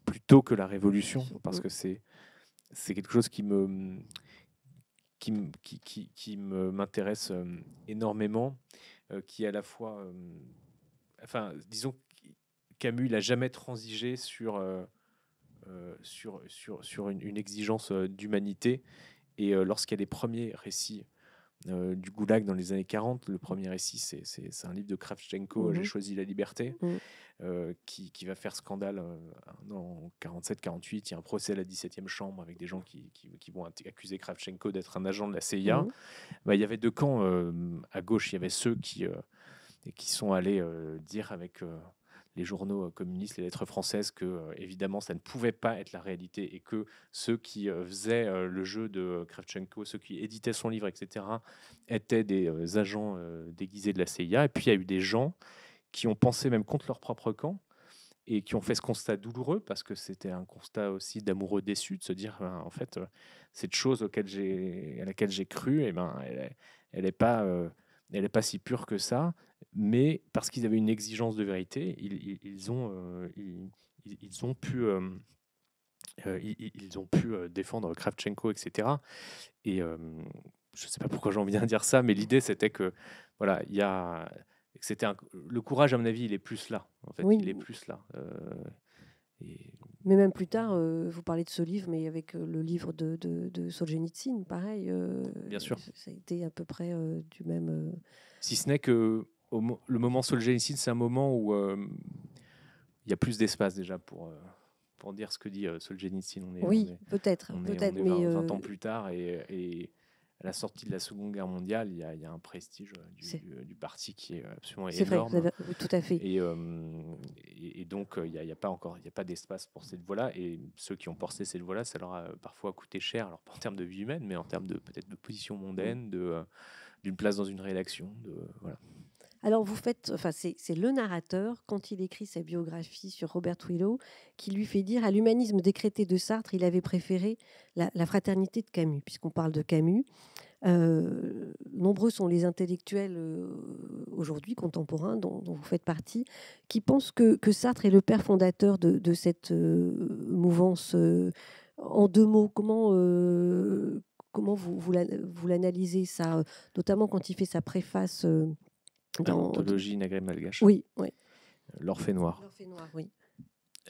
plutôt que la révolution, parce que c'est quelque chose qui me qui, m'intéresse euh, énormément, euh, qui à la fois, euh, enfin, disons, Camus, n'a jamais transigé sur, sur, sur, sur une, une exigence d'humanité. Et lorsqu'il y a les premiers récits euh, du goulag dans les années 40. Le premier récit, c'est un livre de Kravchenko, euh, J'ai mhm. choisi la liberté, mm. euh, qui, va faire scandale en 47-48. Il y a un procès à la 17e chambre avec des gens qui, vont accuser Kravchenko d'être un agent de la CIA. Mm. Bah, il y avait deux camps. à gauche, il y avait ceux qui, qui sont allés dire avec les journaux euh, communistes, les lettres françaises, que euh, évidemment ça ne pouvait pas être la réalité et que ceux qui euh, faisaient le jeu de Kravchenko, ceux qui éditaient son livre, etc., étaient des agents déguisés de la CIA. Et puis il y a eu des gens qui ont pensé même contre leur propre camp et qui ont fait ce constat douloureux parce que c'était un constat aussi d'amoureux déçus de se dire ben, en fait cette chose à laquelle j'ai cru et eh ben elle n'est pas pas si pure que ça mais parce qu'ils avaient une exigence de vérité, ils, ils, ont, euh, ils, ont pu, euh, euh, ils, ont pu défendre Kravchenko, etc. Et je ne sais pas pourquoi j'en viens à dire ça, mais l'idée c'était que voilà, il y a, c'était le courage à mon avis, il est plus là. En fait, il est plus là. Mais même plus tard, vous parlez de ce livre, mais avec le livre de, de, Solzhenitsyn, pareil. Bien sûr. Ça a été à peu près du même. Si ce n'est que le moment Solzhenitsyn, c'est un moment où euh, il y a plus d'espace déjà pour euh, pour dire ce que dit euh, Solzhenitsyn. oui, peut-être, peut-être, 20, ans plus tard et, à la sortie de la Seconde Guerre mondiale, il y a, un prestige du, parti qui est absolument énorme. Vrai, tout à fait. Et, et, donc il n'y a, pas encore, il y a pas d'espace pour cette voie-là. Et ceux qui ont porté cette voie-là, ça leur a parfois coûté cher, alors pas en termes de vie humaine, mais en termes de peut-être de position mondaine, mm. d'une place dans une rédaction, de voilà. Alors vous faites, enfin c'est le narrateur quand il écrit sa biographie sur Robert Willow qui lui fait dire à l'humanisme décrété de Sartre, il avait préféré la, fraternité de Camus, puisqu'on parle de Camus. Euh, nombreux sont les intellectuels euh, aujourd'hui contemporains dont, vous faites partie qui pensent que, Sartre est le père fondateur de, cette euh, mouvance. en deux mots, comment comment vous, vous l'analysez ça, notamment quand il fait sa préface L'anthologie Malgache. Oui, oui. Euh, L'Orphée Noir. Noir, oui.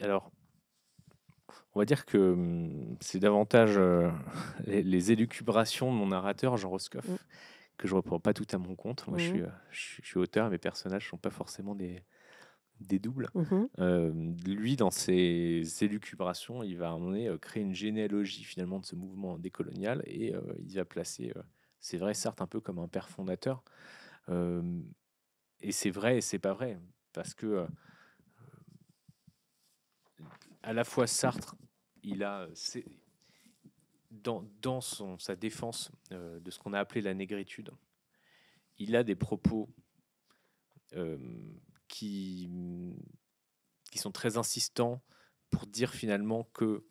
Alors, on va dire que hum, c'est davantage euh, [LAUGHS] les, élucubrations de mon narrateur, Jean Roscoff, mm. que je ne reprends pas tout à mon compte. Moi, je, mm. euh, suis, auteur, mes personnages ne sont pas forcément des, doubles. Mm-hmm. lui, dans ses élucubrations, il va créer une généalogie finalement de ce mouvement décolonial et il va placer, c'est vrai, certes, un peu comme un père fondateur et c'est vrai et c'est pas vrai. Parce que euh, à la fois Sartre, il a euh, dans, dans son, sa défense euh, de ce qu'on a appelé la négritude, il a des propos qui, qui sont très insistants pour dire finalement que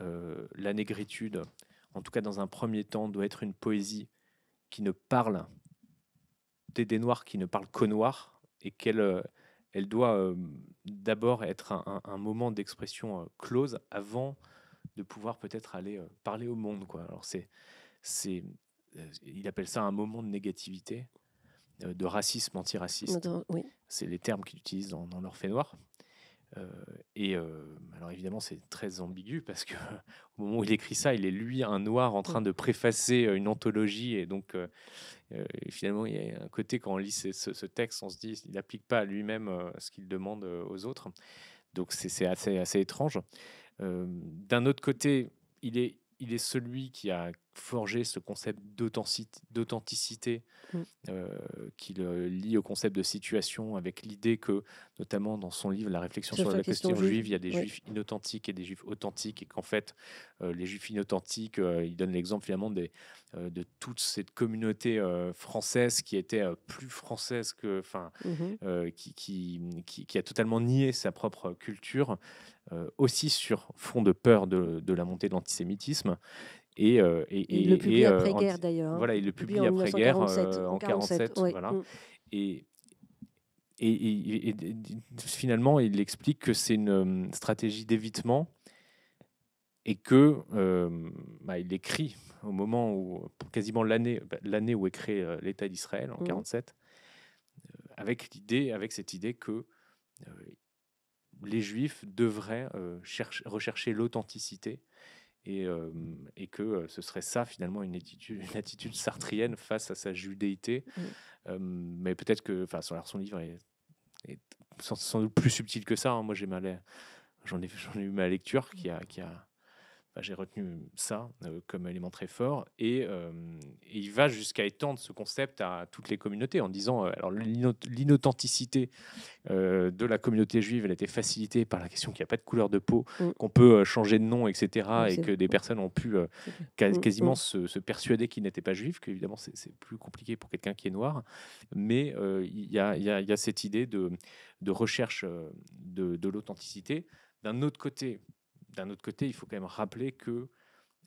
la négritude, en tout cas dans un premier temps, doit être une poésie qui ne parle des noirs qui ne parlent qu'aux noir et qu'elle euh, elle doit euh, d'abord être un, moment d'expression euh, close avant de pouvoir peut-être aller parler au monde. Quoi. Alors c'est, c'est, il appelle ça un moment de négativité, de racisme antiraciste. Oui. C'est les termes qu'ils utilisent dans, dans leur fait noir. Euh, et euh, alors évidemment c'est très ambigu parce que [LAUGHS] au moment où il écrit ça, il est lui un noir en train mm. de préfacer euh, une anthologie et donc finalement il y a un côté quand on lit ce, ce texte, on se dit il n'applique pas à lui-même ce qu'il demande aux autres. Donc c'est assez, assez étrange. D'un autre côté, il est, il est celui qui a forger ce concept d'authenticité mm. euh, qui le lie au concept de situation avec l'idée que, notamment dans son livre La réflexion sur, la question, juive, il y a des juifs inauthentiques et des juifs authentiques et qu'en fait, euh, les juifs inauthentiques, euh, il donne l'exemple finalement des, de toute cette communauté française qui était plus française que, enfin, mm-hmm. qui, qui, qui, qui, a totalement nié sa propre culture, aussi sur fond de peur de, de la montée de l'antisémitisme et, il le publie après-guerre d'ailleurs. Euh, voilà, il le publie après-guerre en 1947. et, finalement, il explique que c'est une euh, stratégie d'évitement et que euh, bah, il écrit au moment où, quasiment l'année, bah, l'année où est créé l'État d'Israël en 1947, mm. 47, avec l'idée, avec cette idée que les Juifs devraient rechercher l'authenticité et, et, que ce serait ça finalement une attitude, une attitude sartrienne face à sa judéité. mais peut-être que, enfin, son, son livre est, sans, doute plus subtil que ça. Hein. Moi, j'ai mal, j'en ai, j'en ai eu ma lecture qui a, qui a, j'ai retenu ça euh, comme élément très fort. Euh, et, il va jusqu'à étendre ce concept à toutes les communautés en disant euh, alors l'inauthenticité de la communauté juive, elle a été facilitée par la question qu'il n'y a pas de couleur de peau, mm. qu'on peut changer de nom, etc. et que des personnes ont pu mm, quasiment mm. se, persuader qu'ils n'étaient pas juifs, qu'évidemment c'est plus compliqué pour quelqu'un qui est noir. Mais il y a, cette idée de, recherche de, de l'authenticité. D'un autre côté, d'un autre côté, il faut quand même rappeler que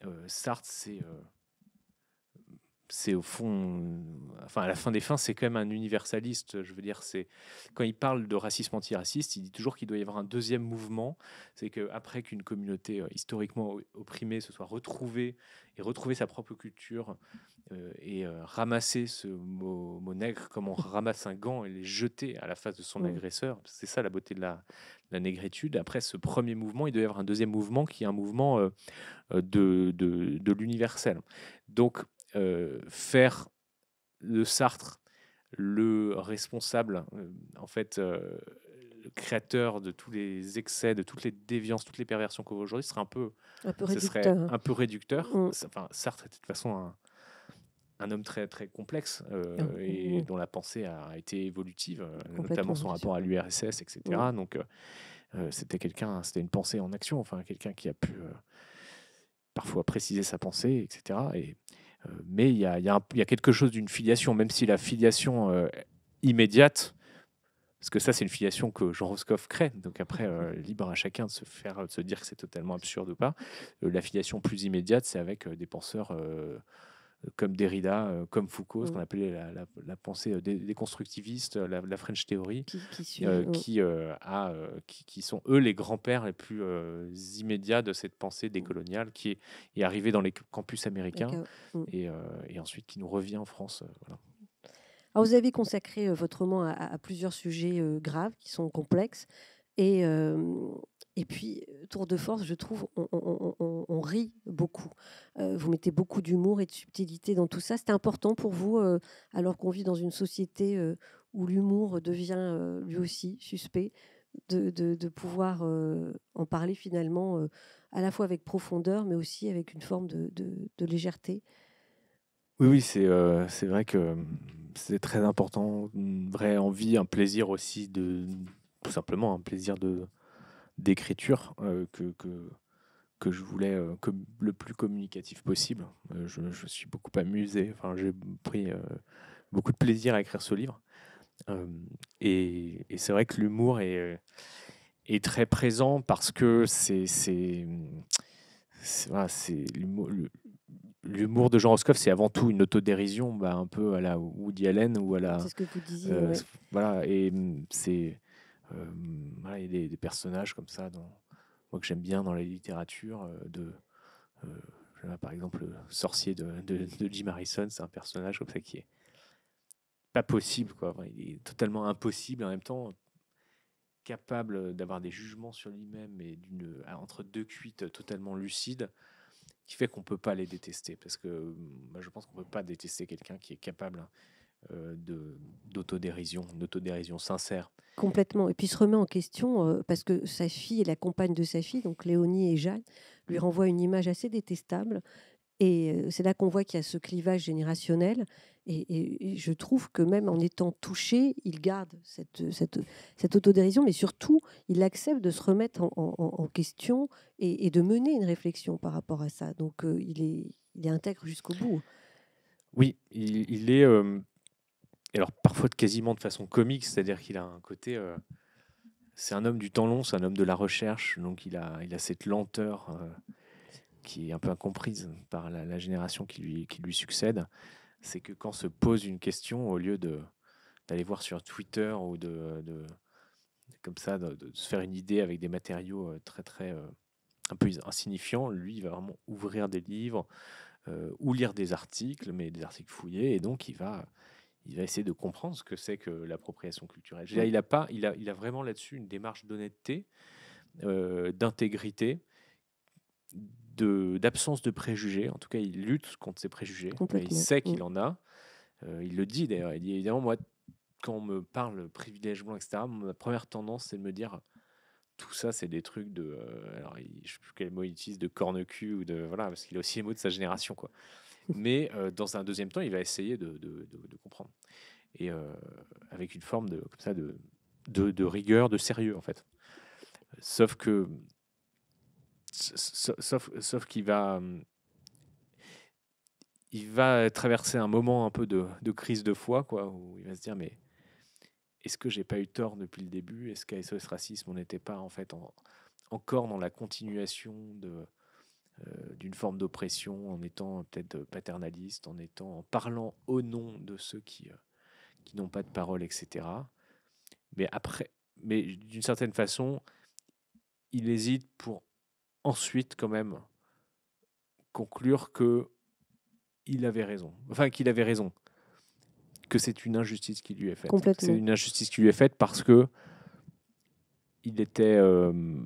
euh, Sartre, c'est euh, c'est au fond, enfin à la fin des fins, c'est quand même un universaliste. Je veux dire, c'est quand il parle de racisme antiraciste, il dit toujours qu'il doit y avoir un deuxième mouvement. C'est qu'après qu'une communauté euh, historiquement opprimée se soit retrouvée et retrouver sa propre culture euh, et euh, ramasser ce mot, nègre comme on ramasse un gant et les jeter à la face de son mm. agresseur. C'est ça la beauté de la, négritude. Après ce premier mouvement, il doit y avoir un deuxième mouvement qui est un mouvement de, de l'universel. Donc euh, faire le Sartre le responsable, euh, en fait, euh, le créateur de tous les excès, de toutes les déviances, toutes les perversions qu'on voit aujourd'hui, serait un peu, Serait un peu réducteur. Mm. Enfin, Sartre était de toute façon un, homme très très complexe ah, mm, et mm. dont la pensée a été évolutive, notamment son rapport à l'URSS, etc. Donc c'était quelqu'un, c'était une pensée en action, enfin quelqu'un qui a pu parfois préciser sa pensée, etc. Et mais il y a, quelque chose d'une filiation, même si la filiation euh, immédiate, parce que ça, c'est une filiation que Jean Roscoff crée. Donc après, euh, libre à chacun de se faire, se dire que c'est totalement absurde ou pas. Euh, la filiation plus immédiate, c'est avec des penseurs comme Derrida, euh, comme Foucault, ce mm. qu'on appelait la, pensée euh, déconstructiviste, euh, la, French Theory, qui, a, qui, sont eux les grands-pères les plus immédiats de cette pensée mm. décoloniale qui est, arrivée dans les campus américains mm. et, ensuite qui nous revient en France. Ah, vous avez consacré votre roman à, plusieurs sujets graves qui sont complexes. Et et puis, euh, tour de force, je trouve, on, rit beaucoup. Euh, vous mettez beaucoup d'humour et de subtilité dans tout ça. C'est important pour vous, euh, alors qu'on vit dans une société où l'humour devient lui aussi suspect, de, pouvoir en parler finalement à la fois avec profondeur, mais aussi avec une forme de, légèreté. Oui, oui, c'est vrai que hum, c'est très important. Une vraie envie, un plaisir aussi, de tout simplement un plaisir de d'écriture euh, que, que, que, je voulais que euh, le plus communicatif possible. Euh, je, je, suis beaucoup amusé, enfin, j'ai pris beaucoup de plaisir à écrire ce livre. et, et c'est vrai que l'humour est, est très présent parce que c'est c'est l'humour de Jean Roscoff, c'est avant tout une autodérision, bah, un peu à la Woody Allen ou à la. C'est ce que vous disiez. Voilà, et mm, c'est euh, il y a des, personnages comme ça, dans, moi que j'aime bien dans la littérature, euh, de euh, par exemple, le sorcier de, de, Jim Harrison, c'est un personnage comme ça qui est pas possible, quoi. il est totalement impossible en même temps capable d'avoir des jugements sur lui-même et d'une entre deux cuites totalement lucides qui fait qu'on peut pas les détester parce que je pense qu'on peut pas détester quelqu'un qui est capable hein, euh, d'autodérision, d'autodérision sincère. Complètement. Et puis il se remet en question euh, parce que sa fille et la compagne de sa fille, donc Léonie et Jeanne, lui renvoient une image assez détestable. Et euh, c'est là qu'on voit qu'il y a ce clivage générationnel. Et, je trouve que même en étant touché, il garde cette, cette, cette autodérision, mais surtout, il accepte de se remettre en, question et, de mener une réflexion par rapport à ça. Donc il, est, il est intègre jusqu'au bout. Oui, il est alors parfois quasiment de façon comique, c'est-à-dire qu'il a un côté. Euh, c'est un homme du temps long, c'est un homme de la recherche, donc il a, il a cette lenteur euh, qui est un peu incomprise par la, génération qui lui, qui lui succède. C'est que quand se pose une question, au lieu de d'aller voir sur Twitter ou de, de comme ça, de, se faire une idée avec des matériaux euh, très très un peu insignifiants, lui il va vraiment ouvrir des livres ou lire des articles, mais des articles fouillés, et donc il va il va essayer de comprendre ce que c'est que l'appropriation culturelle. il a pas, il il a vraiment là-dessus une démarche d'honnêteté, euh, d'intégrité, d'absence de préjugés. En tout cas, il lutte contre ses préjugés. Il sait qu'il en a. Euh, il le dit d'ailleurs. Il dit évidemment moi, quand on me parle privilège blanc, etc. Ma première tendance, c'est de me dire tout ça, c'est des trucs de. Euh, alors, je je sais plus quel mot il utilise, de corne cul ou de voilà, parce qu'il a aussi les mots de sa génération, quoi mais euh, dans un deuxième temps, il va essayer de, comprendre. Et euh, avec une forme de, ça, de, rigueur, de sérieux, en fait. Sauf que. Sauf, qu'il va. Il va traverser un moment un peu de, crise de foi, quoi, où il va se dire Mais est-ce que j'ai pas eu tort depuis le début Est-ce qu'à SOS Racisme, on n'était pas en fait encore dans la continuation de, euh, d'une forme d'oppression, en étant peut-être paternaliste, en étant en parlant au nom de ceux qui, euh, qui n'ont pas de parole, etc. Mais après, mais d'une certaine façon, il hésite pour ensuite quand même conclure que il avait raison. Enfin, qu'il avait raison. Que c'est une injustice qui lui est faite. C'est une injustice qui lui est faite parce que il était, euh,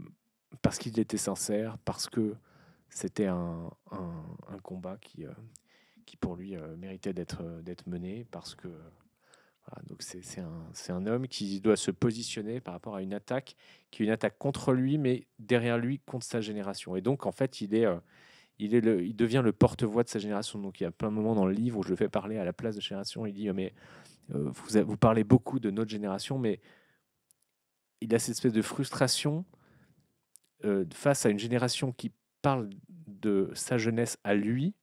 parce qu'il était sincère, parce que c'était un, un, combat qui, euh, qui pour lui euh, méritait d'être euh, d'être mené parce que donc c'est un, un, homme qui doit se positionner par rapport à une attaque qui est une attaque contre lui mais derrière lui contre sa génération et donc en fait il est il, est le, il devient le porte-voix de sa génération. Donc il y a plein de moments dans le livre où je le fais parler à la place de génération. Il dit Mais vous, vous parlez beaucoup de notre génération, mais il a cette espèce de frustration face à une génération qui parle de sa jeunesse à lui,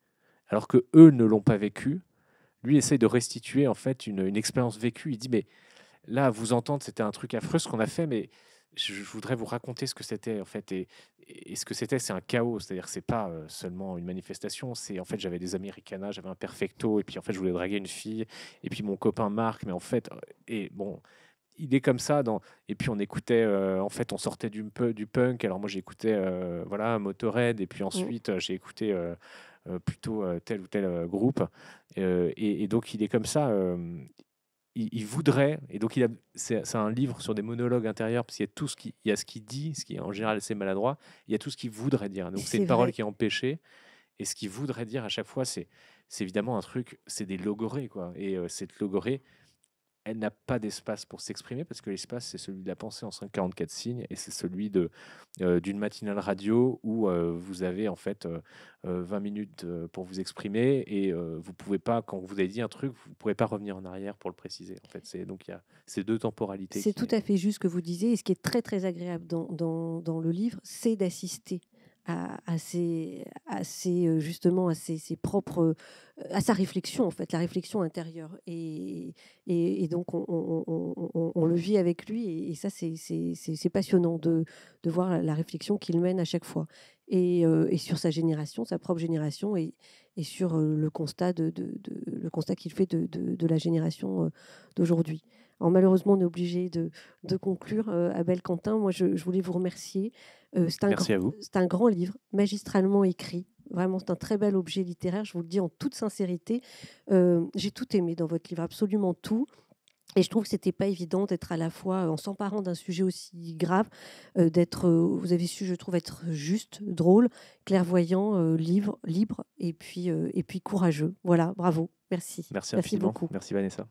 alors que eux ne l'ont pas vécu. Lui essaye de restituer en fait une, expérience vécue. Il dit mais là, vous entendre, c'était un truc affreux ce qu'on a fait, mais je voudrais vous raconter ce que c'était en fait et, ce que c'était c'est un chaos c'est-à-dire c'est pas euh, seulement une manifestation c'est en fait j'avais des americanas j'avais un perfecto et puis en fait je voulais draguer une fille et puis mon copain Marc mais en fait euh, et bon il est comme ça. Dans... Et puis on écoutait, euh, en fait, on sortait du, du punk. Alors moi j'écoutais euh, voilà Motorhead et puis ensuite euh, j'ai écouté plutôt tel ou tel groupe. Et, donc il est comme ça. Il, voudrait et donc il a c'est un livre sur des monologues intérieurs parce qu'il y a tout ce qui il ce qu'il dit, ce qui en général c'est maladroit. Il y a tout ce qu'il voudrait dire. Donc c'est une parole qui est empêchée. Et ce qu'il voudrait dire à chaque fois, c'est évidemment un truc, c'est des logorés quoi. Et cette logorée elle n'a pas d'espace pour s'exprimer parce que l'espace, c'est celui de la pensée en 544 signes et c'est celui de, euh, d'une matinale radio où euh, vous avez en fait 20 euh, minutes pour vous exprimer et vous pouvez pas, quand vous avez dit un truc, vous ne pouvez pas revenir en arrière pour le préciser. En fait, c'est donc il y a ces deux temporalités. C'est tout à fait juste ce que vous disiez et ce qui est très très agréable dans le livre, c'est d'assister à, euh, justement à ses, propres euh, à sa réflexion en fait la réflexion intérieure et, donc on, le vit avec lui et, ça c'est passionnant de, voir la réflexion qu'il mène à chaque fois et, euh, sur sa génération sa propre génération et, sur le constat de, le constat qu'il fait de, la génération d'aujourd'hui alors malheureusement on est obligé de, conclure Abel Quentin moi je voulais vous remercier euh, c'est un, grand livre, magistralement écrit. Vraiment, c'est un très bel objet littéraire, je vous le dis en toute sincérité. Euh, j'ai tout aimé dans votre livre, absolument tout. Et je trouve que c'était pas évident d'être à la fois, euh, en s'emparant d'un sujet aussi grave, d'être, vous avez su, je trouve, être juste, drôle, clairvoyant, libre, et puis, et puis courageux. Voilà, bravo, merci. Merci, merci beaucoup. Merci Vanessa.